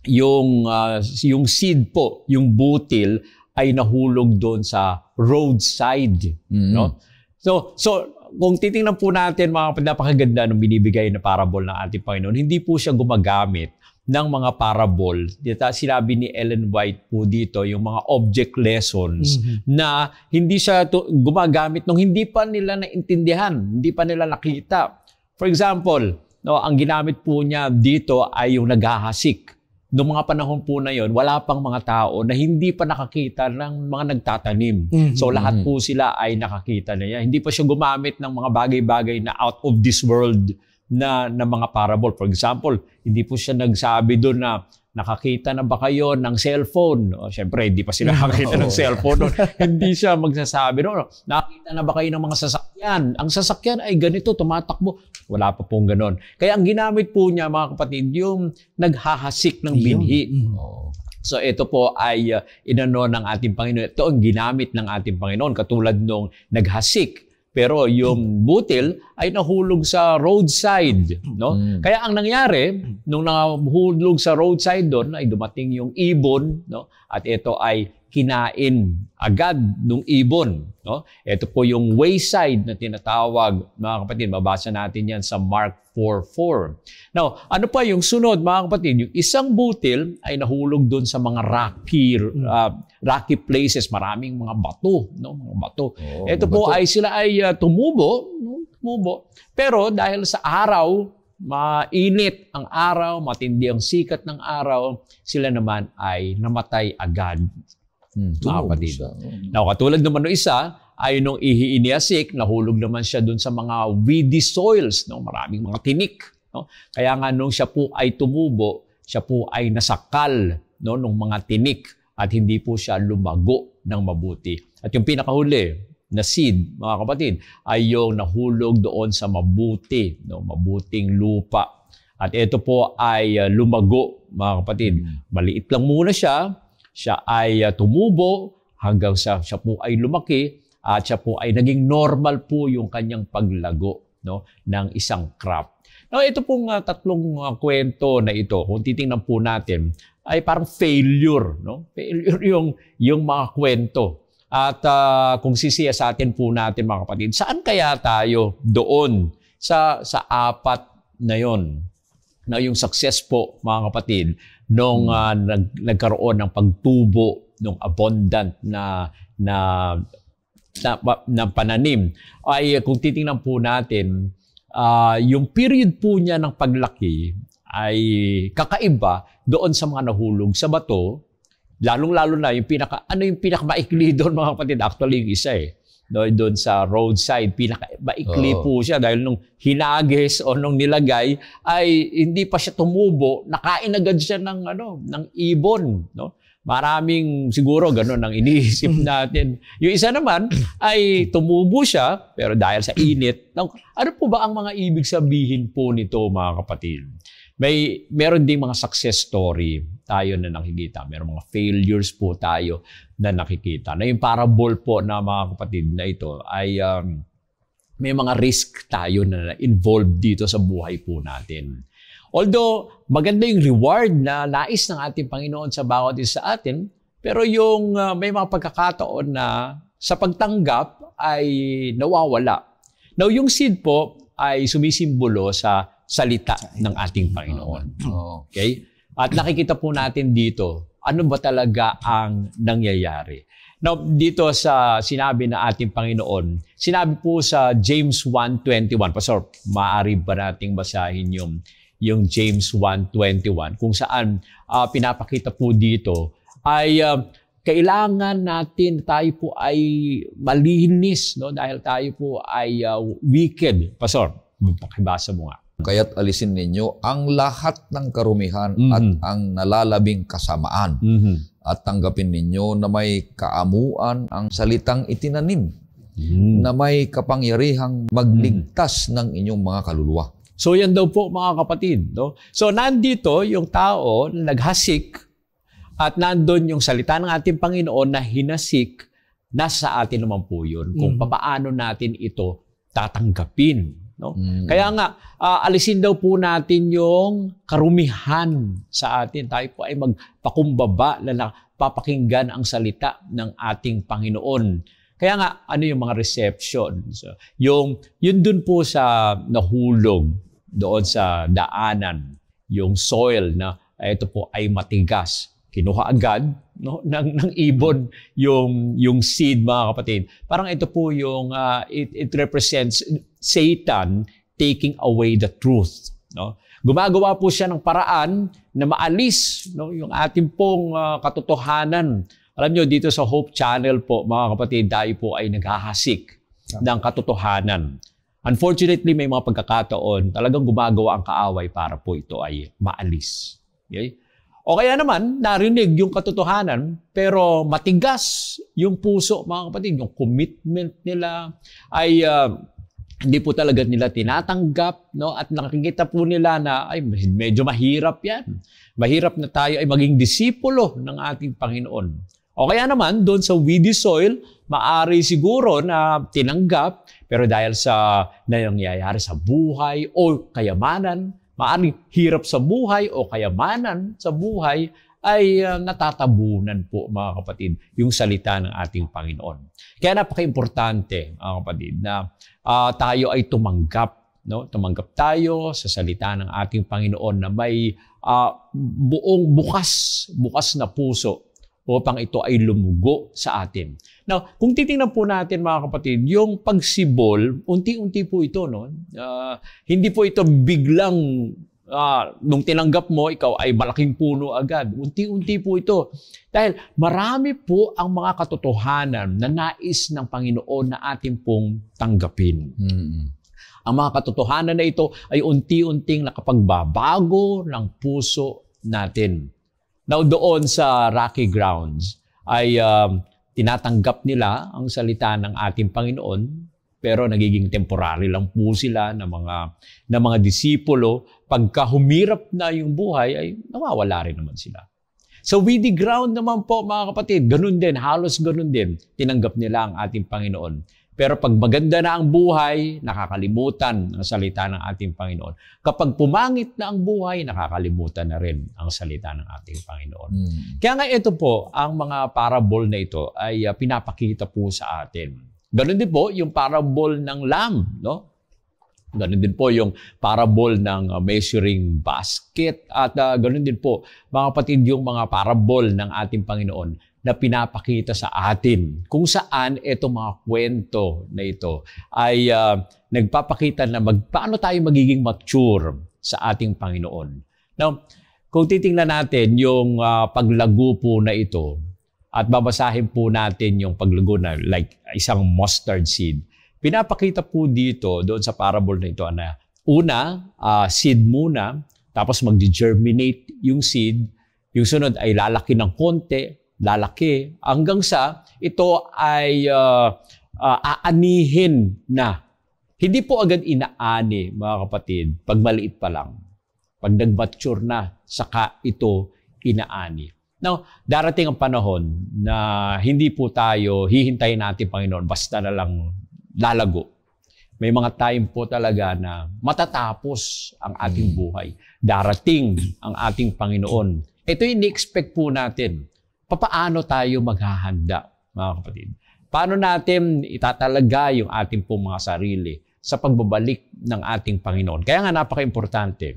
yung, uh, yung seed po, yung butil ay nahulog doon sa roadside. Mm-hmm. No? So, so kung titingnan po natin mga napakaganda ng binibigay na parable ng ating Panginoon, hindi po siya gumagamit ng mga parable. Dito, sinabi ni Ellen White po dito, yung mga object lessons mm-hmm. na hindi siya to, gumagamit nung hindi pa nila naintindihan, hindi pa nila nakita. For example, no, ang ginamit po niya dito ay yung naghahasik. Noong mga panahon po na yon, wala pang mga tao na hindi pa nakakita ng mga nagtatanim. Mm-hmm. So lahat mhm. po sila ay nakakita na yan. Hindi pa siya gumamit ng mga bagay-bagay na out of this world na, na mga parable. For example, hindi po siya nagsabi doon na nakakita na ba kayo ng cellphone? O, syempre, hindi pa sila nakakita ng cellphone doon. hindi siya magsasabi doon. No? Nakakita na ba kayo ng mga sasakyan? Ang sasakyan ay ganito, tumatakbo. Wala pa pong ganon. Kaya ang ginamit po niya, mga kapatid, yung naghahasik ng binhi. Mm. So ito po ay uh, inano ng ating Panginoon. Ito ang ginamit ng ating Panginoon. Katulad nung naghasik pero yung butil ay nahulog sa roadside no mm. kaya ang nangyari nung nahulog sa roadside doon ay dumating yung ibon no at ito ay kinain agad ng ibon. No? Ito po yung wayside na tinatawag, mga kapatid. Mabasa natin yan sa Mark 4.4. Now, ano pa yung sunod, mga kapatid? Yung isang butil ay nahulog doon sa mga rocky, uh, rocky places. Maraming mga bato. No? Mga bato. Oh, Ito mga po bato. ay sila ay uh, tumubo. No? Tumubo. Pero dahil sa araw, mainit ang araw, matindi ang sikat ng araw, sila naman ay namatay agad. Hmm, nakapatid. Mm. Now, katulad naman ng isa, ay nung ihi nahulog naman siya dun sa mga weedy soils, no? maraming mga tinik. No? Kaya nga nung siya po ay tumubo, siya po ay nasakal no? ng mga tinik at hindi po siya lumago ng mabuti. At yung pinakahuli na seed, mga kapatid, ay yung nahulog doon sa mabuti, no? mabuting lupa. At ito po ay ah, lumago, mga kapatid. Hmm. Maliit lang muna siya, siya ay uh, tumubo hanggang sa siya po ay lumaki at siya po ay naging normal po yung kanyang paglago no ng isang crop. Now ito pong uh, tatlong uh, kwento na ito kung titingnan po natin ay parang failure no failure yung yung mga kwento at uh, kung sisiya sa atin po natin mga kapatid, saan kaya tayo doon sa sa apat na yon? Na yung success po mga kapatid nung uh, nag, nagkaroon ng pagtubo ng abundant na na na, na pananim ay kung titingnan po natin uh, yung period po niya ng paglaki ay kakaiba doon sa mga nahulog sa bato lalong-lalo na yung pinaka ano yung pinakamaikli doon mga kapatid actually yung isa eh no, doon sa roadside. Pinaka, oh. po siya dahil nung hinagis o nung nilagay ay hindi pa siya tumubo, nakain agad siya ng, ano, ng ibon. No? Maraming siguro ganun ang iniisip natin. Yung isa naman ay tumubo siya pero dahil sa init. Ano po ba ang mga ibig sabihin po nito mga kapatid? May, meron ding mga success story tayo na nakikita. Meron mga failures po tayo na nakikita. Na yung parable po na mga kapatid na ito ay um, may mga risk tayo na involved dito sa buhay po natin. Although maganda yung reward na nais ng ating Panginoon sa bawat isa sa atin, pero yung uh, may mga pagkakataon na sa pagtanggap ay nawawala. Now yung seed po ay sumisimbolo sa salita ng ating Panginoon. Okay? At nakikita po natin dito, ano ba talaga ang nangyayari? Now, dito sa sinabi ng ating Panginoon, sinabi po sa James 1.21, Pastor, maaari ba nating basahin yung, yung James 1.21, kung saan uh, pinapakita po dito ay uh, kailangan natin tayo po ay malinis no dahil tayo po ay uh, wicked pastor pakibasa mo nga Kaya't alisin ninyo ang lahat ng karumihan mm-hmm. at mhm. ang nalalabing kasamaan. Mm-hmm. At tanggapin ninyo na may kaamuan ang salitang itinanim mm-hmm. na may kapangyarihang magligtas mm-hmm. ng inyong mga kaluluwa. So yan daw po mga kapatid. No? So nandito yung tao na naghasik at nandun yung salita ng ating Panginoon na hinasik, nasa atin naman po yun kung mm-hmm. paano natin ito tatanggapin No? Mm. Kaya nga, uh, alisin daw po natin yung karumihan sa atin. Tayo po ay magpakumbaba na napapakinggan ang salita ng ating Panginoon. Kaya nga, ano yung mga reception? So, yung, yun dun po sa nahulog doon sa daanan, yung soil na ito po ay matigas. Kinuha agad, no ng ng ibon yung yung seed mga kapatid. Parang ito po yung uh, it, it represents Satan taking away the truth, no? Gumagawa po siya ng paraan na maalis no yung ating pong uh, katotohanan. Alam niyo dito sa Hope Channel po mga kapatid, tayo po ay naghahasik ng katotohanan. Unfortunately, may mga pagkakataon talagang gumagawa ang kaaway para po ito ay maalis. Okay? O kaya naman, narinig yung katotohanan, pero matigas yung puso, mga kapatid. Yung commitment nila ay uh, hindi po talaga nila tinatanggap. No? At nakikita po nila na ay, medyo mahirap yan. Mahirap na tayo ay maging disipulo ng ating Panginoon. O kaya naman, doon sa weedy soil, maari siguro na tinanggap, pero dahil sa nangyayari sa buhay o kayamanan, maaring hirap sa buhay o kayamanan sa buhay ay uh, natatabunan po mga kapatid yung salita ng ating Panginoon. Kaya napaka-importante mga kapatid na uh, tayo ay tumanggap, no? Tumanggap tayo sa salita ng ating Panginoon na may uh, buong bukas, bukas na puso upang ito ay lumugo sa atin. Now, kung titingnan po natin mga kapatid, yung pagsibol, unti-unti po ito. No? Uh, hindi po ito biglang uh, nung tinanggap mo, ikaw ay malaking puno agad. Unti-unti po ito. Dahil marami po ang mga katotohanan na nais ng Panginoon na atin pong tanggapin. Mm-hmm. Ang mga katotohanan na ito ay unti-unting nakapagbabago ng puso natin. Now doon sa Rocky Grounds ay um, tinatanggap nila ang salita ng ating Panginoon pero nagiging temporary lang po sila ng mga ng mga disipulo pagka humirap na yung buhay ay nawawala rin naman sila. So we the ground naman po mga kapatid, ganun din, halos ganun din, tinanggap nila ang ating Panginoon. Pero pag maganda na ang buhay, nakakalimutan ang salita ng ating Panginoon. Kapag pumangit na ang buhay, nakakalimutan na rin ang salita ng ating Panginoon. Hmm. Kaya nga ito po, ang mga parable na ito ay uh, pinapakita po sa atin. Ganon din po yung parable ng lamb, no? Ganon din po yung parable ng ah, measuring basket at uh, ah, ganon din po mga patid yung mga parable ng ating Panginoon na pinapakita sa atin kung saan itong mga kwento na ito ay uh, nagpapakita na mag, paano tayo magiging mature sa ating Panginoon. Now, kung titingnan natin yung uh, paglago po na ito at babasahin po natin yung paglago na like isang mustard seed, pinapakita po dito doon sa parable na ito na una, uh, seed muna, tapos mag-germinate yung seed, yung sunod ay lalaki ng konti, lalaki hanggang sa ito ay uh, uh, aanihin na. Hindi po agad inaani, mga kapatid, pag maliit pa lang. Pag nag nagmature na, saka ito inaani. Now, darating ang panahon na hindi po tayo hihintayin natin, Panginoon, basta na lang lalago. May mga time po talaga na matatapos ang ating buhay. Darating ang ating Panginoon. Ito yung expect po natin papaano tayo maghahanda, mga kapatid? Paano natin itatalaga yung ating pong mga sarili sa pagbabalik ng ating Panginoon? Kaya nga napaka-importante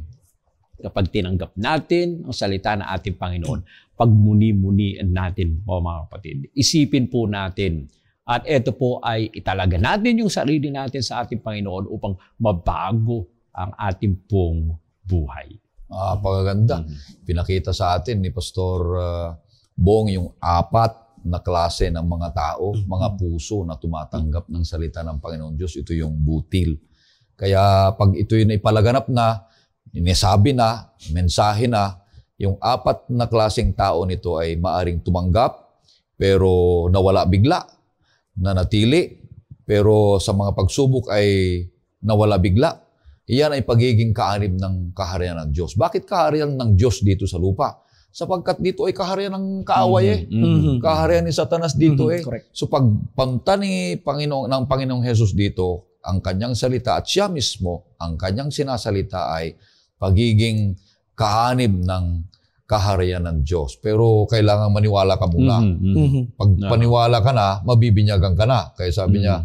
kapag tinanggap natin ang salita ng ating Panginoon, pagmuni-muni natin po mga kapatid. Isipin po natin at ito po ay italaga natin yung sarili natin sa ating Panginoon upang mabago ang ating pong buhay. Ah, pagaganda. hmm Pinakita sa atin ni Pastor uh, buong yung apat na klase ng mga tao, mm-hmm. mga puso na tumatanggap ng salita ng Panginoon Diyos, ito yung butil. Kaya pag ito yung ipalaganap na, inisabi na, mensahe na, yung apat na klaseng tao nito ay maaring tumanggap, pero nawala bigla, nanatili, pero sa mga pagsubok ay nawala bigla. Iyan ay pagiging kaanib ng kaharian ng Diyos. Bakit kaharian ng Diyos dito sa lupa? sapagkat dito ay kaharian ng kaaway mm-hmm. eh. Mm-hmm. Kaharian ni Satanas dito mm-hmm. eh. Correct. So pag pamta ni Panginoon, ng Panginoong Hesus dito, ang kanyang salita at siya mismo, ang kanyang sinasalita ay pagiging kahanib ng kaharian ng Diyos. Pero kailangan maniwala ka muna. Mm-hmm. mm-hmm. mm-hmm. Pag paniwala ka na, mabibinyagan ka na. Kaya sabi mm-hmm. niya,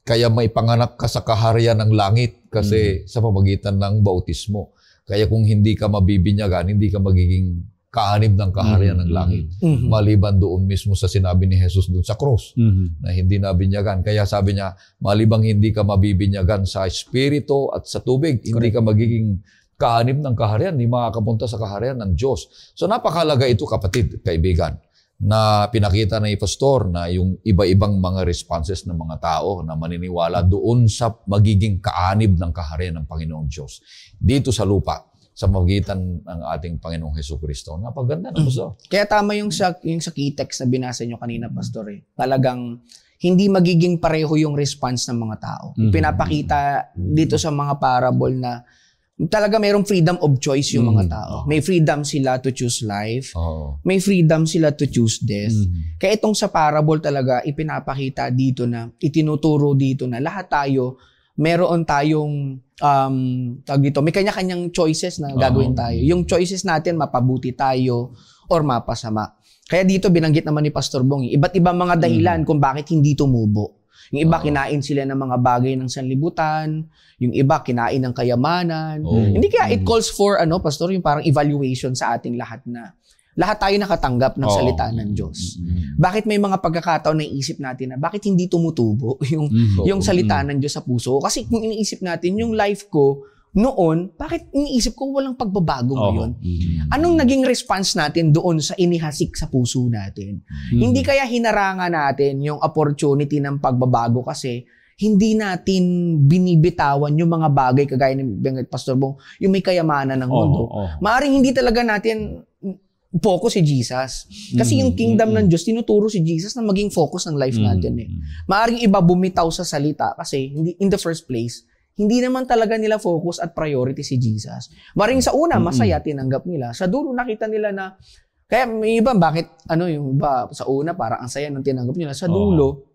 kaya may panganak ka sa kaharian ng langit kasi mm-hmm. sa pamagitan ng bautismo. Kaya kung hindi ka mabibinyagan, hindi ka magiging kaanib ng kaharian mm-hmm. ng langit. Mm-hmm. Maliban doon mismo sa sinabi ni Jesus doon sa cross mm-hmm. na hindi nabinyagan. Kaya sabi niya, malibang hindi ka mabibinyagan sa espiritu at sa tubig, Correct. hindi ka magiging kaanib ng kaharian, hindi makakapunta sa kaharian ng Diyos. So napakalaga ito kapatid, kaibigan na pinakita ng pastor na yung iba-ibang mga responses ng mga tao na maniniwala doon sa magiging kaanib ng kaharian ng Panginoong Diyos dito sa lupa sa magitan ng ating Panginoong Heso Kristo. Napaganda mm. na gusto. Kaya tama yung sa, yung sa key text na binasa nyo kanina, Pastor. Eh. Talagang hindi magiging pareho yung response ng mga tao. Mm-hmm. Pinapakita dito sa mga parable na talaga mayroong freedom of choice yung mga mm-hmm. tao. May freedom sila to choose life. May freedom sila to choose death. Mm-hmm. Kaya itong sa parable talaga, ipinapakita dito na, itinuturo dito na lahat tayo meron tayong um tawag dito, may kanya-kanyang choices na gagawin ah. tayo. Yung choices natin mapabuti tayo or mapasama. Kaya dito binanggit naman ni Pastor Bong, eh, iba't ibang mga dahilan mm. kung bakit hindi tumubo. Yung iba oh. kinain sila ng mga bagay ng sanlibutan, yung iba kinain ng kayamanan. Oh. Hindi kaya it mm. calls for ano pastor yung parang evaluation sa ating lahat na. Lahat tayo nakatanggap ng Oo. salita ng Diyos. Mm-hmm. Bakit may mga pagkakataon na iisip natin na bakit hindi tumutubo yung mm-hmm. yung salita mm-hmm. ng Diyos sa puso Kasi kung iniisip natin yung life ko noon, bakit iniisip ko walang pagbabago Oo. ngayon? Mm-hmm. Anong naging response natin doon sa inihasik sa puso natin? Mm-hmm. Hindi kaya hinarangan natin yung opportunity ng pagbabago kasi hindi natin binibitawan yung mga bagay kagaya ni Bengt Pastor Bong, yung may kayamanan ng mundo. Oh, oh. Maaring hindi talaga natin focus si Jesus. Kasi yung mm-hmm. kingdom ng mm-hmm. Diyos, tinuturo si Jesus na maging focus ng life natin eh. Mm-hmm. Maaring iba bumitaw sa salita kasi hindi in the first place, hindi naman talaga nila focus at priority si Jesus. Maaring sa una, masaya, tinanggap nila. Sa dulo, nakita nila na, kaya may iba, bakit, ano yung iba, sa una, parang ang saya nung tinanggap nila. Sa dulo, oh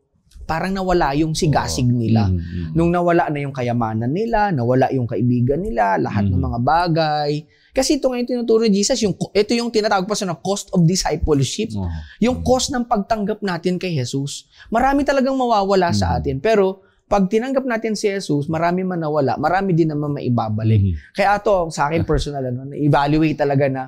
parang nawala yung sigasig nila. Mm-hmm. Nung nawala na yung kayamanan nila, nawala yung kaibigan nila, lahat mm-hmm. ng mga bagay, kasi ito ngayon tinuturo ni Jesus, yung, ito yung tinatawag pa sa cost of discipleship. Oh. Yung cost ng pagtanggap natin kay Jesus. Marami talagang mawawala mm-hmm. sa atin. Pero pag tinanggap natin si Jesus, marami man nawala, marami din naman maibabalik. Mm-hmm. Kaya ito, sa akin personal, ano, evaluate talaga na,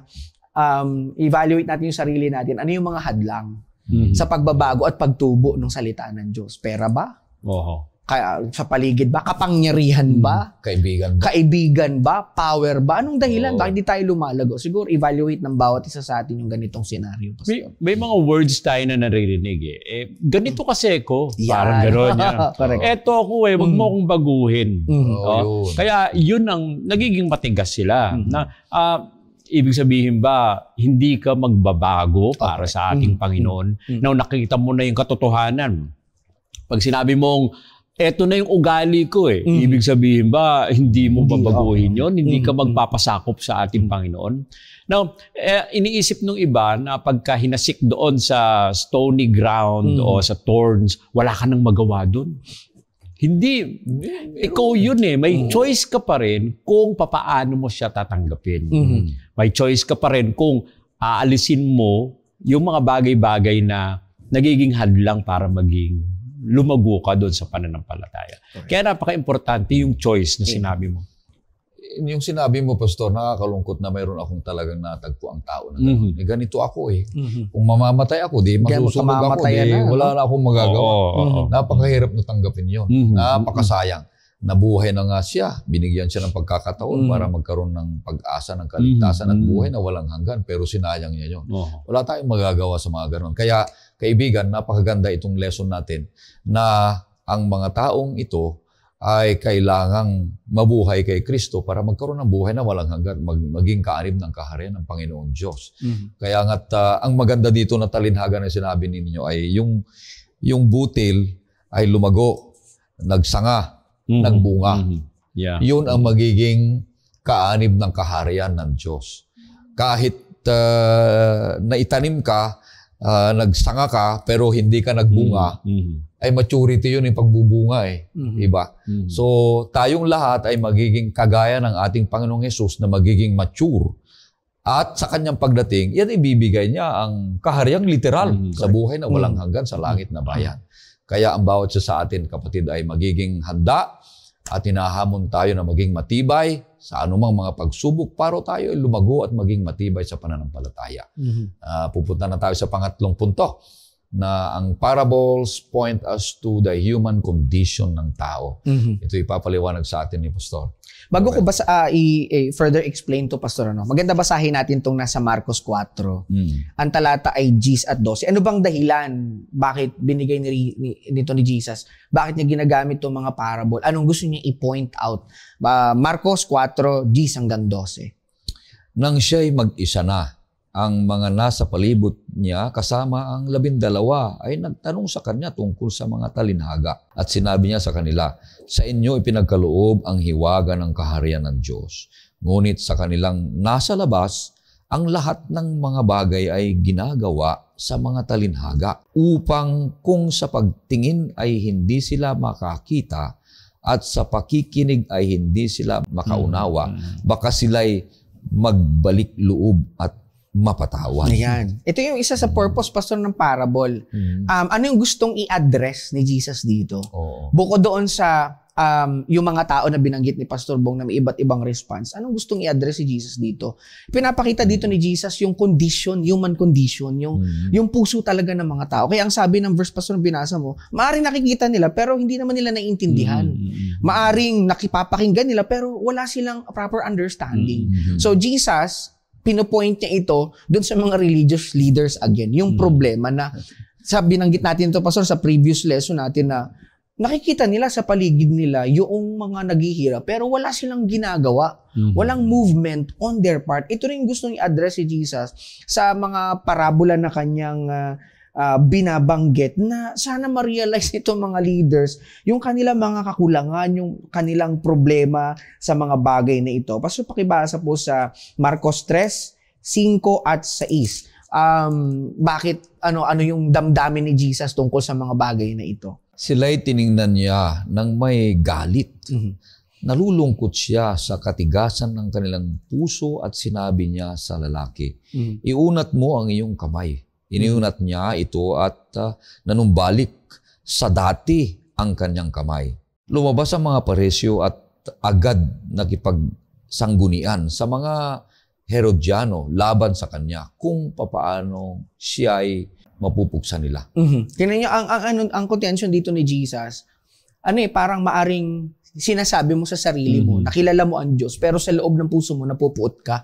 um, evaluate natin yung sarili natin. Ano yung mga hadlang mm-hmm. sa pagbabago at pagtubo ng salita ng Diyos? Pera ba? Oo kaya sa paligid ba? Kapangyarihan ba? Hmm, kaibigan ba? Kaibigan ba? Power ba? Anong dahilan? Oh. Bakit di tayo lumalago? Siguro evaluate ng bawat isa sa atin yung ganitong scenario May, may mga words tayo na naririnig eh. eh ganito kasi ko. Yan. Parang gano'n yan. Eto ako eh, wag mo hmm. akong baguhin. Mm. Oh, oh, yun. Kaya yun ang nagiging matigas sila. Mm-hmm. Na, uh, ibig sabihin ba, hindi ka magbabago para okay. sa ating mm-hmm. Panginoon? Mm-hmm. Now nakita mo na yung katotohanan. Pag sinabi mong eto na yung ugali ko eh. Mm. Ibig sabihin ba, hindi mo hindi, babaguhin yon Hindi ka magpapasakop sa ating Panginoon? Now, eh, iniisip nung iba na pagka hinasik doon sa stony ground mm. o sa thorns, wala ka nang magawa doon. Hindi. Ikaw yun eh. May mm. choice ka pa rin kung papaano mo siya tatanggapin. Mm-hmm. May choice ka pa rin kung aalisin mo yung mga bagay-bagay na nagiging hadlang para maging lumago ka doon sa pananampalataya. Okay. Kaya napaka-importante yung choice na mm. sinabi mo. Eh, yung sinabi mo, Pastor, nakakalungkot na mayroon akong talagang natagpo ang tao na gano'n. Mm-hmm. Eh, ganito ako eh. Mm-hmm. Kung mamamatay ako, di masusunog ako, di na, wala na akong magagawa. Oh, oh, mm-hmm. Napakahirap na tanggapin yun. Mm-hmm. Napakasayang. Nabuhay na nga siya. Binigyan siya ng pagkakataon mm-hmm. para magkaroon ng pag-asa, ng kaligtasan mm-hmm. at buhay na walang hanggan. Pero sinayang niya yun. Oh. Wala tayong magagawa sa mga gano'n. Kaya Kaibigan, napakaganda itong lesson natin na ang mga taong ito ay kailangang mabuhay kay Kristo para magkaroon ng buhay na walang hanggan, mag, maging kaanib ng kaharian ng Panginoong Diyos. Mm-hmm. Kaya nga, uh, ah, ang maganda dito na talinhaga na sinabi ninyo ay yung yung butil ay lumago, nagsanga, mm-hmm. nagbunga. Mm-hmm. Yeah. Yun ang magiging kaanib ng kaharian ng Diyos. Kahit uh, ah, itanim ka uh, nagsanga ka pero hindi ka nagbunga, mm-hmm. ay maturity yun yung pagbubunga eh. Mm-hmm. Diba? Mm-hmm. So tayong lahat ay magiging kagaya ng ating Panginoong Yesus na magiging mature. At sa kanyang pagdating, yan ibibigay niya ang kaharyang literal mm-hmm. sa buhay na walang mm-hmm. hanggan sa langit na bayan. Mm-hmm. Kaya ang bawat isa sa atin, kapatid, ay magiging handa, at hinahamon tayo na maging matibay sa anumang mga pagsubok para tayo lumago at maging matibay sa pananampalataya. Mm-hmm. Uh, pupunta na tayo sa pangatlong punto na ang parables point us to the human condition ng tao. Mm-hmm. Ito ipapaliwanag sa atin ni Pastor. Bago okay. ko basa, uh, i- i- eh, further explain to Pastor, ano, maganda basahin natin itong nasa Marcos 4. Mm. Ang talata ay Gs at 12. Ano bang dahilan? Bakit binigay ni, ni, nito ni Jesus? Bakit niya ginagamit itong mga parable? Anong gusto niya i-point out? Uh, Marcos 4, Gs hanggang 12. Nang siya'y mag-isa na, ang mga nasa palibot niya kasama ang labindalawa ay nagtanong sa kanya tungkol sa mga talinhaga at sinabi niya sa kanila, Sa inyo ipinagkaloob ang hiwaga ng kaharian ng Diyos. Ngunit sa kanilang nasa labas, ang lahat ng mga bagay ay ginagawa sa mga talinhaga upang kung sa pagtingin ay hindi sila makakita at sa pakikinig ay hindi sila makaunawa, mm. baka sila'y magbalik loob at mapatawad. Ayan. Ito yung isa sa mm. purpose, Pastor, ng parable. Mm. Um, ano yung gustong i-address ni Jesus dito? Oh. Bukod doon sa um, yung mga tao na binanggit ni Pastor Bong na may iba't ibang response, anong gustong i-address si Jesus dito? Pinapakita dito ni Jesus yung condition, human condition, yung, mm. yung puso talaga ng mga tao. Kaya ang sabi ng verse, Pastor, binasa mo, maaring nakikita nila pero hindi naman nila naiintindihan. Mm. Maaring mm, mm. nakipapakinggan nila pero wala silang proper understanding. Mm-hmm. So Jesus, pinopoint niya ito dun sa mga religious leaders again. Yung hmm. problema na sa binanggit natin to pastor sa previous lesson natin na nakikita nila sa paligid nila yung mga naghihirap pero wala silang ginagawa. Mm-hmm. Walang movement on their part. Ito rin gusto i-address si Jesus sa mga parabola na kanyang uh, uh, binabanggit na sana ma-realize nito mga leaders yung kanilang mga kakulangan, yung kanilang problema sa mga bagay na ito. Paso pakibasa po sa Marcos 3, 5 at 6. Um, bakit, ano, ano yung damdamin ni Jesus tungkol sa mga bagay na ito? Sila'y tiningnan niya ng may galit. Mm-hmm. Nalulungkot siya sa katigasan ng kanilang puso at sinabi niya sa lalaki, mm-hmm. iunat mo ang iyong kamay Iniunat mm-hmm. niya ito at uh, nanumbalik sa dati ang kanyang kamay. Lumabas ang mga paresyo at agad nakipagsanggunian sa mga Herodiano laban sa kanya kung papaano siya ay mapupuksa nila. Mm-hmm. Tingnan niyo ang ang ano ang contention dito ni Jesus. Ano eh parang maaring sinasabi mo sa sarili mm-hmm. mo, nakilala mo ang Diyos pero sa loob ng puso mo napupuot ka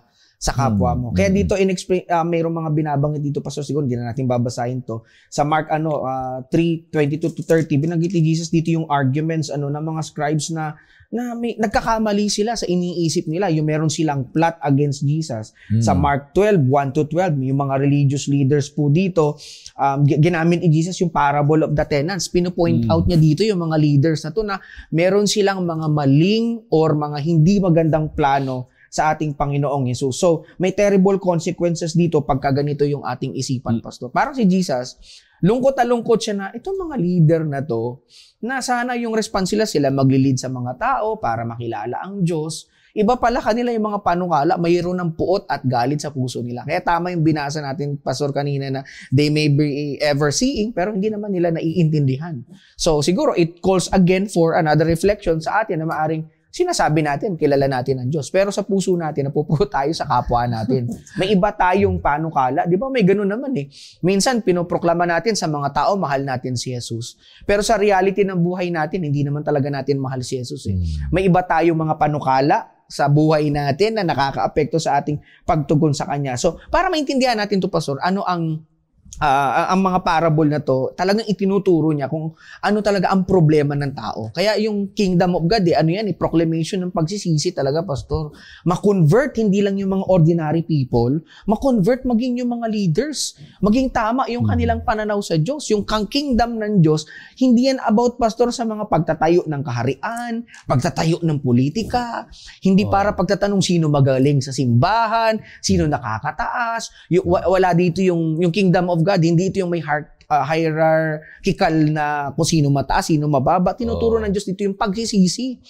sa kapwa hmm, mo. Kaya hmm. dito in uh, ah, mayroong mga binabanggit dito Pastor Sigon, hindi na natin babasahin to. Sa Mark ano uh, ah, 3:22 to 30 binanggit ni Jesus dito yung arguments ano ng mga scribes na na may nagkakamali sila sa iniisip nila. Yung meron silang plot against Jesus. Mm. Sa hmm. Mark 12, 1 to 12, yung mga religious leaders po dito, um, ginamit ni Jesus yung parable of the tenants. Pinopoint mm. out niya dito yung mga leaders na to na meron silang mga maling or mga hindi magandang plano sa ating Panginoong Yesus. So, may terrible consequences dito pagka ganito yung ating isipan, hmm. Pastor. Parang si Jesus, lungkot na lungkot siya na itong mga leader na to, na sana yung response sila, sila maglilid sa mga tao para makilala ang Diyos. Iba pala kanila yung mga panukala, mayroon ng puot at galit sa puso nila. Kaya tama yung binasa natin, Pastor, kanina na they may be ever seeing, pero hindi naman nila naiintindihan. So siguro it calls again for another reflection sa atin na maaring sinasabi natin, kilala natin ang Diyos. Pero sa puso natin, napupuho tayo sa kapwa natin. May iba tayong panukala. Di ba? May ganun naman eh. Minsan, pinoproklama natin sa mga tao, mahal natin si Jesus. Pero sa reality ng buhay natin, hindi naman talaga natin mahal si Jesus eh. Hmm. May iba tayong mga panukala, sa buhay natin na nakakaapekto sa ating pagtugon sa Kanya. So, para maintindihan natin to Pastor, ano ang uh, ang mga parable na to, talagang itinuturo niya kung ano talaga ang problema ng tao. Kaya yung kingdom of God, eh, ano yan, eh, proclamation ng pagsisisi talaga, pastor. Ma-convert hindi lang yung mga ordinary people, ma-convert maging yung mga leaders, maging tama yung hmm. kanilang pananaw sa Diyos, yung kang kingdom ng Diyos, hindi yan about pastor sa mga pagtatayo ng kaharian, pagtatayo ng politika, hindi oh. para pagtatanong sino magaling sa simbahan, sino nakakataas, yung, wala dito yung yung kingdom of God God. Hindi ito yung may heart, uh, ah, hierarchical na kung sino mataas, sino mababa. Tinuturo oh. ng Diyos dito yung pagsisisi.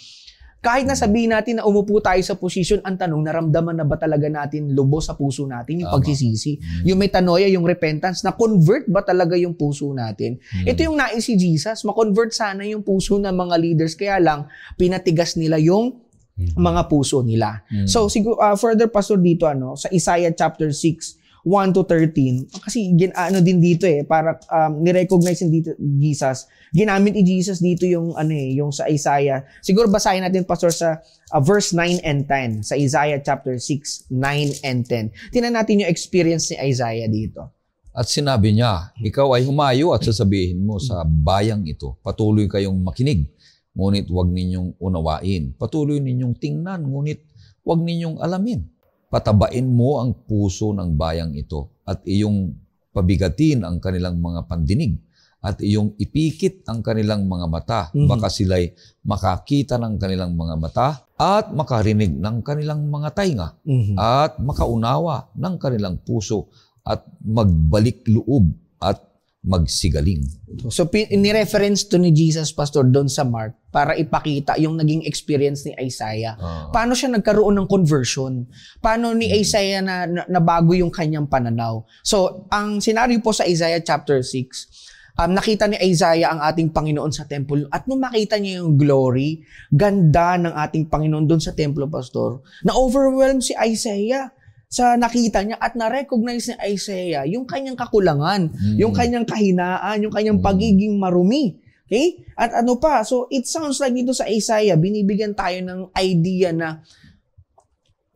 Kahit na sabihin natin na umupo tayo sa posisyon, ang tanong, naramdaman na ba talaga natin lubos sa puso natin yung Tama. pagsisisi? Mm. Yung metanoia, yung repentance, na convert ba talaga yung puso natin? Mm. Ito yung nais si Jesus, ma-convert sana yung puso ng mga leaders, kaya lang pinatigas nila yung mm. mga puso nila. Mm. So siguro uh, ah, further pastor dito ano, sa Isaiah chapter 6 1 to 13. Kasi gin, ano din dito eh, para um, ni-recognize din dito Jesus. Ginamit ni Jesus dito yung ano eh, yung sa Isaiah. Siguro basahin natin pastor sa uh, verse 9 and 10 sa Isaiah chapter 6, 9 and 10. Tingnan natin yung experience ni Isaiah dito. At sinabi niya, ikaw ay humayo at sasabihin mo sa bayang ito, patuloy kayong makinig, ngunit huwag ninyong unawain. Patuloy ninyong tingnan, ngunit huwag ninyong alamin patabain mo ang puso ng bayang ito at iyong pabigatin ang kanilang mga pandinig at iyong ipikit ang kanilang mga mata. Mm-hmm. Baka sila'y makakita ng kanilang mga mata at makarinig ng kanilang mga tainga mm-hmm. at makaunawa ng kanilang puso at magbalik loob at magsigaling. So, in reference to ni Jesus, Pastor, doon sa Mark, para ipakita yung naging experience ni Isaiah. Uh-huh. Paano siya nagkaroon ng conversion? Paano ni hmm. Isaiah na, na nabago yung kanyang pananaw? So, ang scenario po sa Isaiah chapter 6, um, nakita ni Isaiah ang ating Panginoon sa temple at nung makita niya yung glory, ganda ng ating Panginoon doon sa templo, Pastor, na-overwhelm si Isaiah sa nakita niya at na-recognize ni Isaiah yung kanyang kakulangan, mm. yung kanyang kahinaan, yung kanyang mm. pagiging marumi. Okay? At ano pa? So, it sounds like dito sa Isaiah, binibigyan tayo ng idea na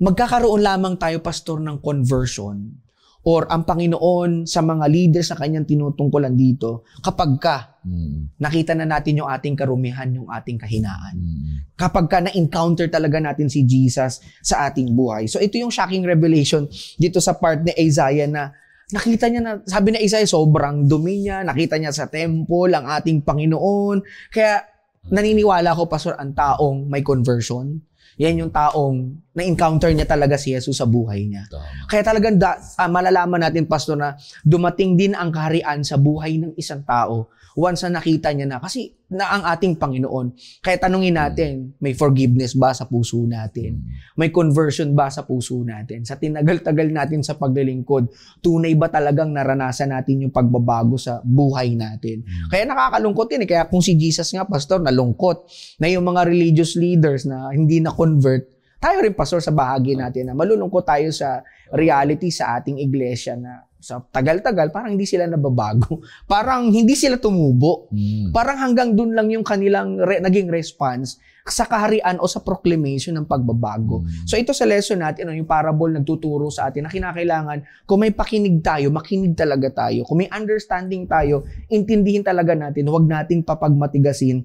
magkakaroon lamang tayo, pastor, ng conversion or ang Panginoon sa mga leader sa kanyang tinutungkulan dito kapag ka mm-hmm. nakita na natin yung ating karumihan, yung ating kahinaan. Mm-hmm. Kapag ka na-encounter talaga natin si Jesus sa ating buhay. So ito yung shocking revelation dito sa part ni Isaiah na Nakita niya na, sabi na Isaiah, sobrang dumi niya. Nakita niya sa temple ang ating Panginoon. Kaya naniniwala ko, Pastor, ang taong may conversion, yan yung taong na-encounter niya talaga si Jesus sa buhay niya. Tama. Kaya talagang da, uh, malalaman natin, Pastor, na dumating din ang kaharian sa buhay ng isang tao once na nakita niya na kasi na ang ating Panginoon. Kaya tanungin natin, hmm. may forgiveness ba sa puso natin? Hmm. May conversion ba sa puso natin? Sa tinagal-tagal natin sa paglilingkod, tunay ba talagang naranasan natin yung pagbabago sa buhay natin? Hmm. Kaya nakakalungkot yun eh. Kaya kung si Jesus nga, Pastor, nalungkot na yung mga religious leaders na hindi na-convert, tayo rin pastor sa bahagi natin na malulungkot tayo sa reality sa ating iglesia na sa tagal-tagal, parang hindi sila nababago. Parang hindi sila tumubo. Mm. Parang hanggang dun lang yung kanilang re- naging response sa kaharian o sa proclamation ng pagbabago. Mm. So ito sa lesson natin, ano, yung parable nagtuturo sa atin na kinakailangan, kung may pakinig tayo, makinig talaga tayo. Kung may understanding tayo, intindihin talaga natin, huwag nating papagmatigasin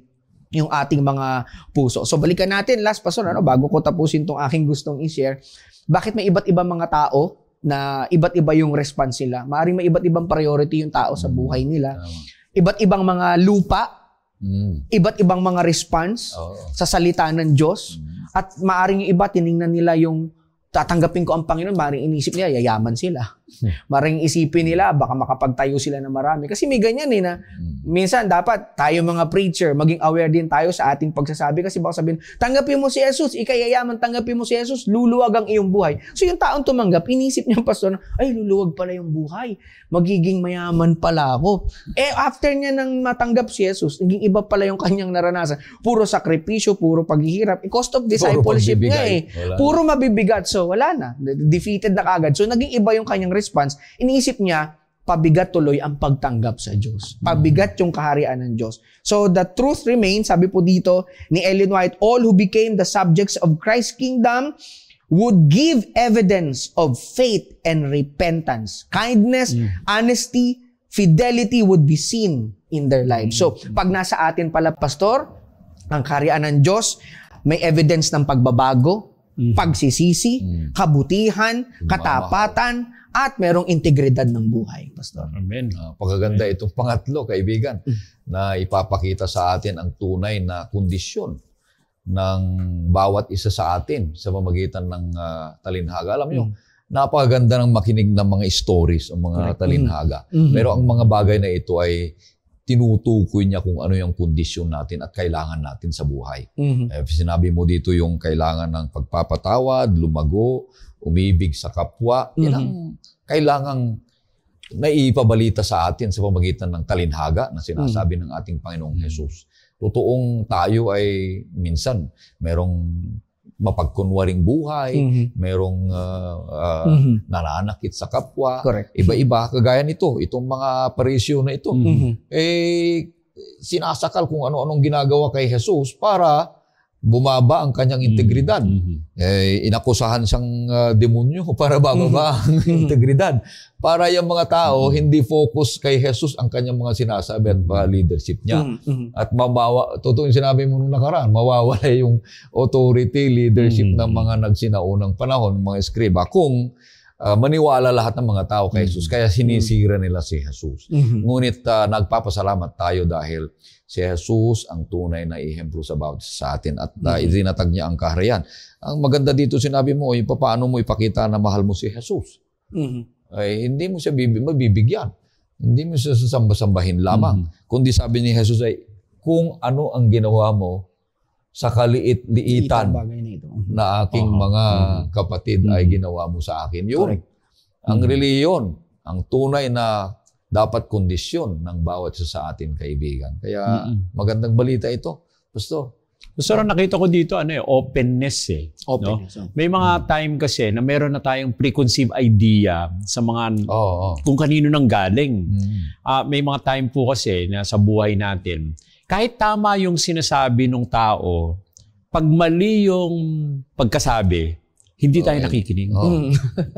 yung ating mga puso. So balikan natin, last person, ano, bago ko tapusin tong aking gustong i-share, bakit may iba't ibang mga tao na iba't iba yung response nila. Maaring may iba't ibang priority yung tao sa mm. buhay nila. Iba't ibang mga lupa, mm. iba't ibang mga response sa salita ng Diyos. Mm. At maaring yung iba, tiningnan nila yung tatanggapin ko ang Panginoon, maaring inisip nila, yayaman sila. Hmm. Maring isipin nila, baka makapagtayo sila ng marami. Kasi may ganyan eh na hmm. minsan dapat tayo mga preacher, maging aware din tayo sa ating pagsasabi. Kasi baka sabihin, tanggapin mo si Jesus, ikayayaman, tanggapin mo si Jesus, luluwag ang iyong buhay. So yung taong tumanggap, inisip niya pastor, ay luluwag pala yung buhay. Magiging mayaman pala ako. Eh after niya nang matanggap si Jesus, naging iba pala yung kanyang naranasan. Puro sakripisyo, puro paghihirap. Eh, cost of discipleship niya eh. Wala. Puro mabibigat. So wala na. Defeated na kagad. So naging iba yung kanyang response, iniisip niya, pabigat tuloy ang pagtanggap sa Diyos. Mm. Pabigat yung kaharian ng Diyos. So the truth remains, sabi po dito ni Ellen White, all who became the subjects of Christ's kingdom would give evidence of faith and repentance. Kindness, mm. honesty, fidelity would be seen in their lives. So mm. pag nasa atin pala, Pastor, ang kaharian ng Diyos, may evidence ng pagbabago, mm. pagsisisi, mm. kabutihan, Lumabang. katapatan, at merong integridad ng buhay, Pastor. Amen. Uh, pagkaganda Amen. itong pangatlo, kaibigan, mm. na ipapakita sa atin ang tunay na kondisyon ng bawat isa sa atin sa pamagitan ng uh, talinhaga. Alam niyo, mm. napakaganda ng makinig ng mga stories, ang mga Correct. talinhaga. Mm. Mm-hmm. Pero ang mga bagay na ito ay tinutukoy niya kung ano yung kondisyon natin at kailangan natin sa buhay. Mm-hmm. Eh, sinabi mo dito yung kailangan ng pagpapatawad, lumago, umibig sa kapwa. Mm-hmm. Yan ang mm-hmm. kailangang naipabalita sa atin sa pamagitan ng kalinhaga na sinasabi mm-hmm. ng ating Panginoong mm-hmm. Jesus. Totoong tayo ay minsan merong mapagkunwaring buhay, mm-hmm. merong uh, uh, mm-hmm. nananakit sa kapwa, Correct. iba-iba kagaya nito, itong mga parisyo na ito. Mm-hmm. Eh sinasakal kung ano-anong ginagawa kay Jesus para bumaba ang kanyang mm-hmm. integridad. Mm-hmm. Eh, inakusahan siyang uh, demonyo para bababa mm-hmm. ang mm-hmm. integridad. Para yung mga tao, mm-hmm. hindi focus kay Jesus ang kanyang mga sinasabi at mga leadership niya. Mm-hmm. At mabawa, totoo yung sinabi mo nung nakaraan, mawawala yung authority, leadership mm-hmm. ng mga nagsinaunang panahon, mga eskriba. Kung uh, maniwala lahat ng mga tao kay Jesus, mm-hmm. kaya sinisira nila si Jesus. Mm-hmm. Ngunit uh, nagpapasalamat tayo dahil Si Jesus ang tunay na ihemplo sa bawat sa atin at uh, mm-hmm. itinatag niya ang kaharian. Ang maganda dito sinabi mo, yung eh, paano mo ipakita na mahal mo si Jesus. Mm-hmm. Ay, hindi mo siya bib- mabibigyan. Hindi mo siya sasamba-sambahin lamang. Mm-hmm. Kundi sabi ni Jesus ay, kung ano ang ginawa mo sa kaliit-liitan mm-hmm. na aking uh-huh. mga mm-hmm. kapatid mm-hmm. ay ginawa mo sa akin. Yun, Correct. ang mm-hmm. reliyon, ang tunay na dapat kondisyon ng bawat isa sa atin kaibigan. Kaya Mm-mm. magandang balita ito. Gusto. Gusto rin nakita ko dito ano eh, openness eh. Openness. No? Oh. May mga mm-hmm. time kasi na meron na tayong preconceived idea sa mga oh, oh. kung kanino nang galing. Mm. Uh, may mga time po kasi na sa buhay natin, kahit tama yung sinasabi ng tao, pag mali yung pagkasabi, hindi tayo nakikinig. Oh. Hmm.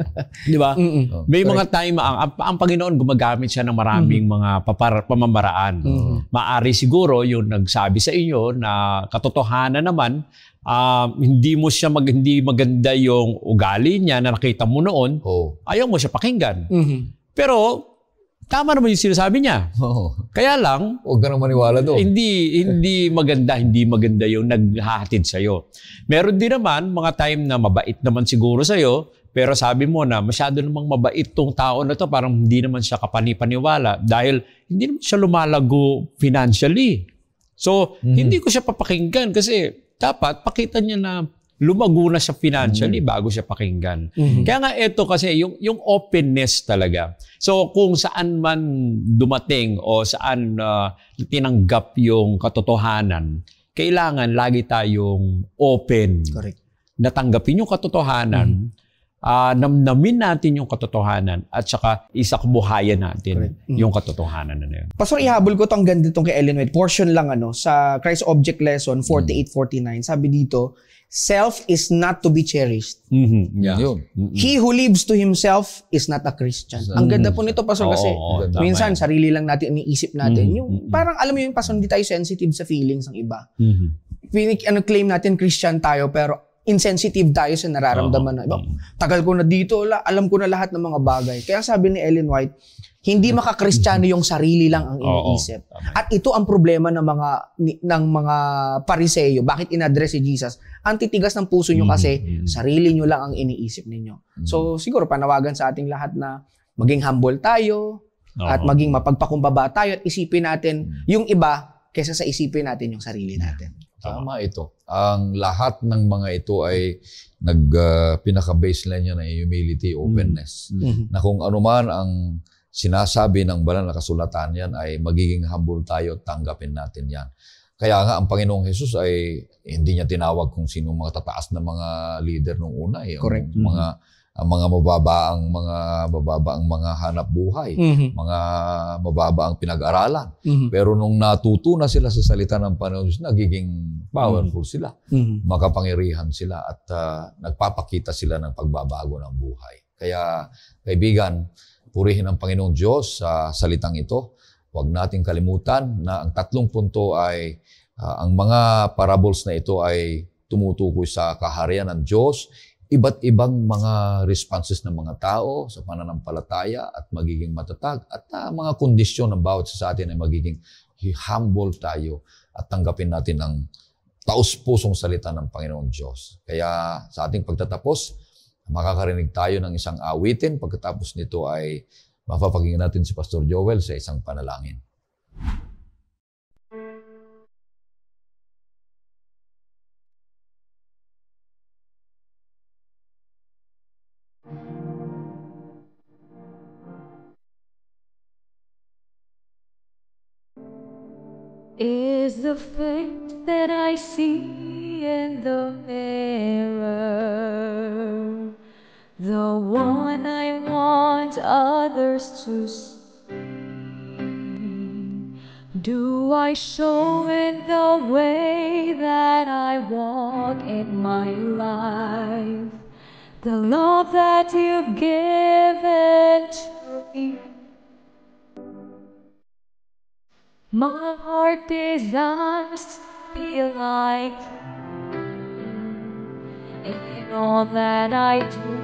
Di ba? Mm-mm. Oh. May mga time, ang, ang Panginoon gumagamit siya ng maraming mm-hmm. mga papar, pamamaraan. Mm-hmm. Maari siguro yung nagsabi sa inyo na katotohanan naman, uh, hindi mo siya mag, hindi maganda yung ugali niya na nakita mo noon, oh. ayaw mo siya pakinggan. Mm-hmm. Pero Tama naman yung sinasabi niya. Oo. Kaya lang, huwag ka nang maniwala doon. Hindi hindi maganda, hindi maganda yung naghahatid sa iyo. Meron din naman mga time na mabait naman siguro sa iyo, pero sabi mo na masyado namang mabait tong tao na to, parang hindi naman siya kapanipaniwala dahil hindi naman siya lumalago financially. So, mm-hmm. hindi ko siya papakinggan kasi dapat pakita niya na lumago na siya financially mm-hmm. bago siya pakinggan. Mm-hmm. Kaya nga ito kasi yung yung openness talaga. So kung saan man dumating o saan uh, tinanggap yung katotohanan, kailangan lagi tayong open. Correct. Natanggapin yung katotohanan. Mm-hmm uh, namnamin natin yung katotohanan at saka isakbuhayan natin Correct. Mm. yung katotohanan na yun. Pastor, ihabol ko tong ganda tong kay Ellen White. Portion lang ano sa Christ Object Lesson 4849. Mm. Sabi dito, Self is not to be cherished. Mm-hmm. Yeah. Yun. Mm-hmm. He who lives to himself is not a Christian. Ang ganda mm-hmm. po nito, Pastor, kasi oh, minsan yan. sarili lang natin, iniisip natin. Mm-hmm. Yung, mm-hmm. parang alam mo yung Pastor, hindi tayo sensitive sa feelings ng iba. Mm-hmm. Ano, claim natin Christian tayo, pero insensitive tayo sa nararamdaman uh-huh. na iba. Mm-hmm. Tagal ko na dito, alam ko na lahat ng mga bagay. Kaya sabi ni Ellen White, hindi mm-hmm. makakristyano yung sarili lang ang iniisip. Oo, At ito ang problema ng mga ng mga Pariseyo. Bakit inaddress si Jesus? Ang titigas ng puso nyo mm-hmm. kasi mm-hmm. sarili nyo lang ang iniisip ninyo. So siguro panawagan sa ating lahat na maging humble tayo, at maging mapagpakumbaba tayo at isipin natin yung iba kaysa sa isipin natin yung sarili natin. Tama ito. Ang lahat ng mga ito ay nag uh, pinaka-baseline niya na humility, openness. Mm-hmm. Na kung ano man ang sinasabi ng banal na kasulatan yan ay magiging humble tayo at tanggapin natin yan. Kaya nga ang Panginoong Hesus ay hindi niya tinawag kung sino mga tataas na mga leader nung una eh. Correct. Ang mga ang mga mababa ang mga mababa ang mga hanap buhay, mm-hmm. mga mababa ang pinag-aralan. Mm-hmm. Pero nung natuto na sila sa salita ng Panginoon Hesus, nagiging powerful mm-hmm. sila. Mm-hmm. Makapangyarihan sila at uh, nagpapakita sila ng pagbabago ng buhay. Kaya kaibigan, purihin ang Panginoong Diyos sa salitang ito. Huwag nating kalimutan na ang tatlong punto ay uh, ang mga parables na ito ay tumutukoy sa kaharian ng Diyos, iba't ibang mga responses ng mga tao sa pananampalataya at magiging matatag at uh, mga kondisyon ng bawat sa atin ay magiging humble tayo at tanggapin natin ang taus-pusong salita ng Panginoon Diyos. Kaya sa ating pagtatapos, makakarinig tayo ng isang awitin. Pagkatapos nito ay mapapakinggan natin si Pastor Joel sa isang panalangin. Is the faith that I see in the mirror the one I want others to see. Do I show it the way that I walk in my life? The love that you've given to me. My heart desires to be like in all that I do.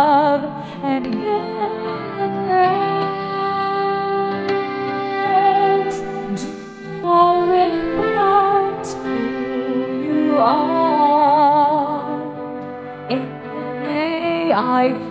my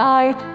I oh,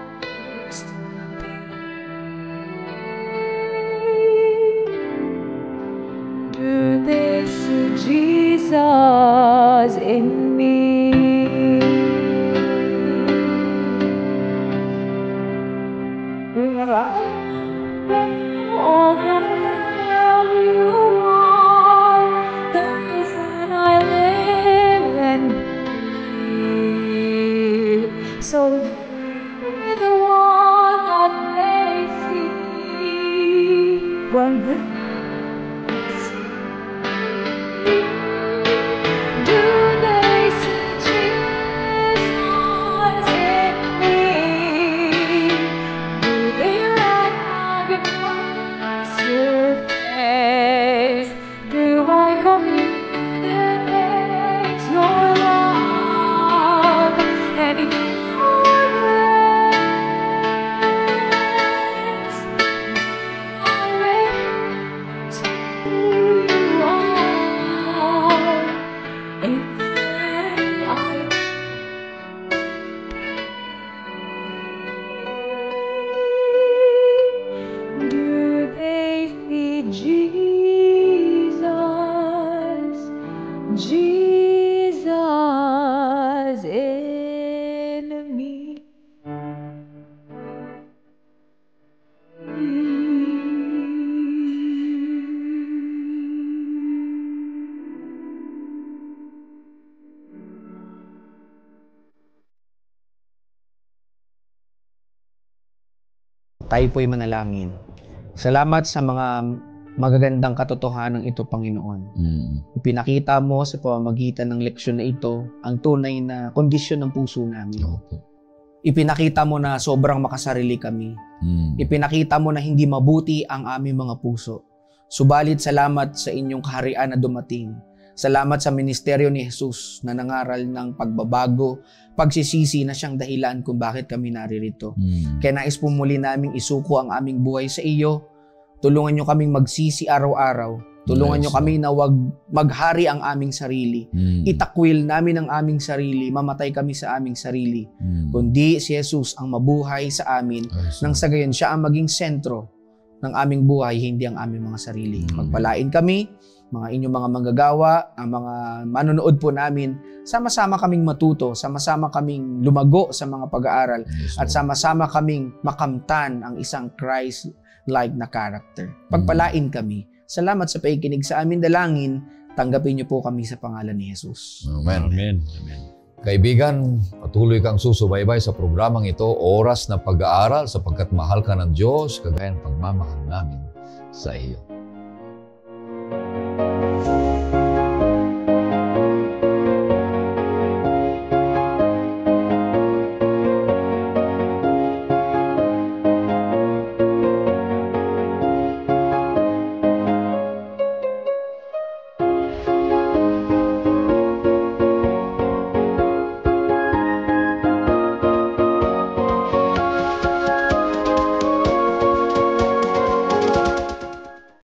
Tayo po'y manalangin. Salamat sa mga magagandang katotohanan ito, Panginoon. Mm. Ipinakita mo sa pamamagitan ng leksyon na ito ang tunay na kondisyon ng puso namin. Okay. Ipinakita mo na sobrang makasarili kami. Mm. Ipinakita mo na hindi mabuti ang aming mga puso. Subalit salamat sa inyong kaharian na dumating Salamat sa ministeryo ni Jesus na nangaral ng pagbabago, pagsisisi na siyang dahilan kung bakit kami naririto. Mm. Kaya nais po muli naming isuko ang aming buhay sa iyo. Tulungan niyo kaming magsisi araw-araw Tulungan nice. nyo kami na wag maghari ang aming sarili. Mm. Itakwil namin ang aming sarili, mamatay kami sa aming sarili. Mm. Kundi si Jesus ang mabuhay sa amin, nang sa gayon siya ang maging sentro ng aming buhay, hindi ang aming mga sarili. Mm. Magpalain kami mga inyong mga manggagawa, ang mga manonood po namin, sama-sama kaming matuto, sama-sama kaming lumago sa mga pag-aaral, yes, at sama-sama kaming makamtan ang isang Christ-like na character. Pagpalain mm. kami. Salamat sa pakikinig sa amin dalangin. Tanggapin niyo po kami sa pangalan ni Jesus. Amen. Amen. Amen. Kaibigan, patuloy kang susubaybay sa programang ito, Oras na Pag-aaral, sapagkat mahal ka ng Diyos, kagaya ng pagmamahal namin sa iyo.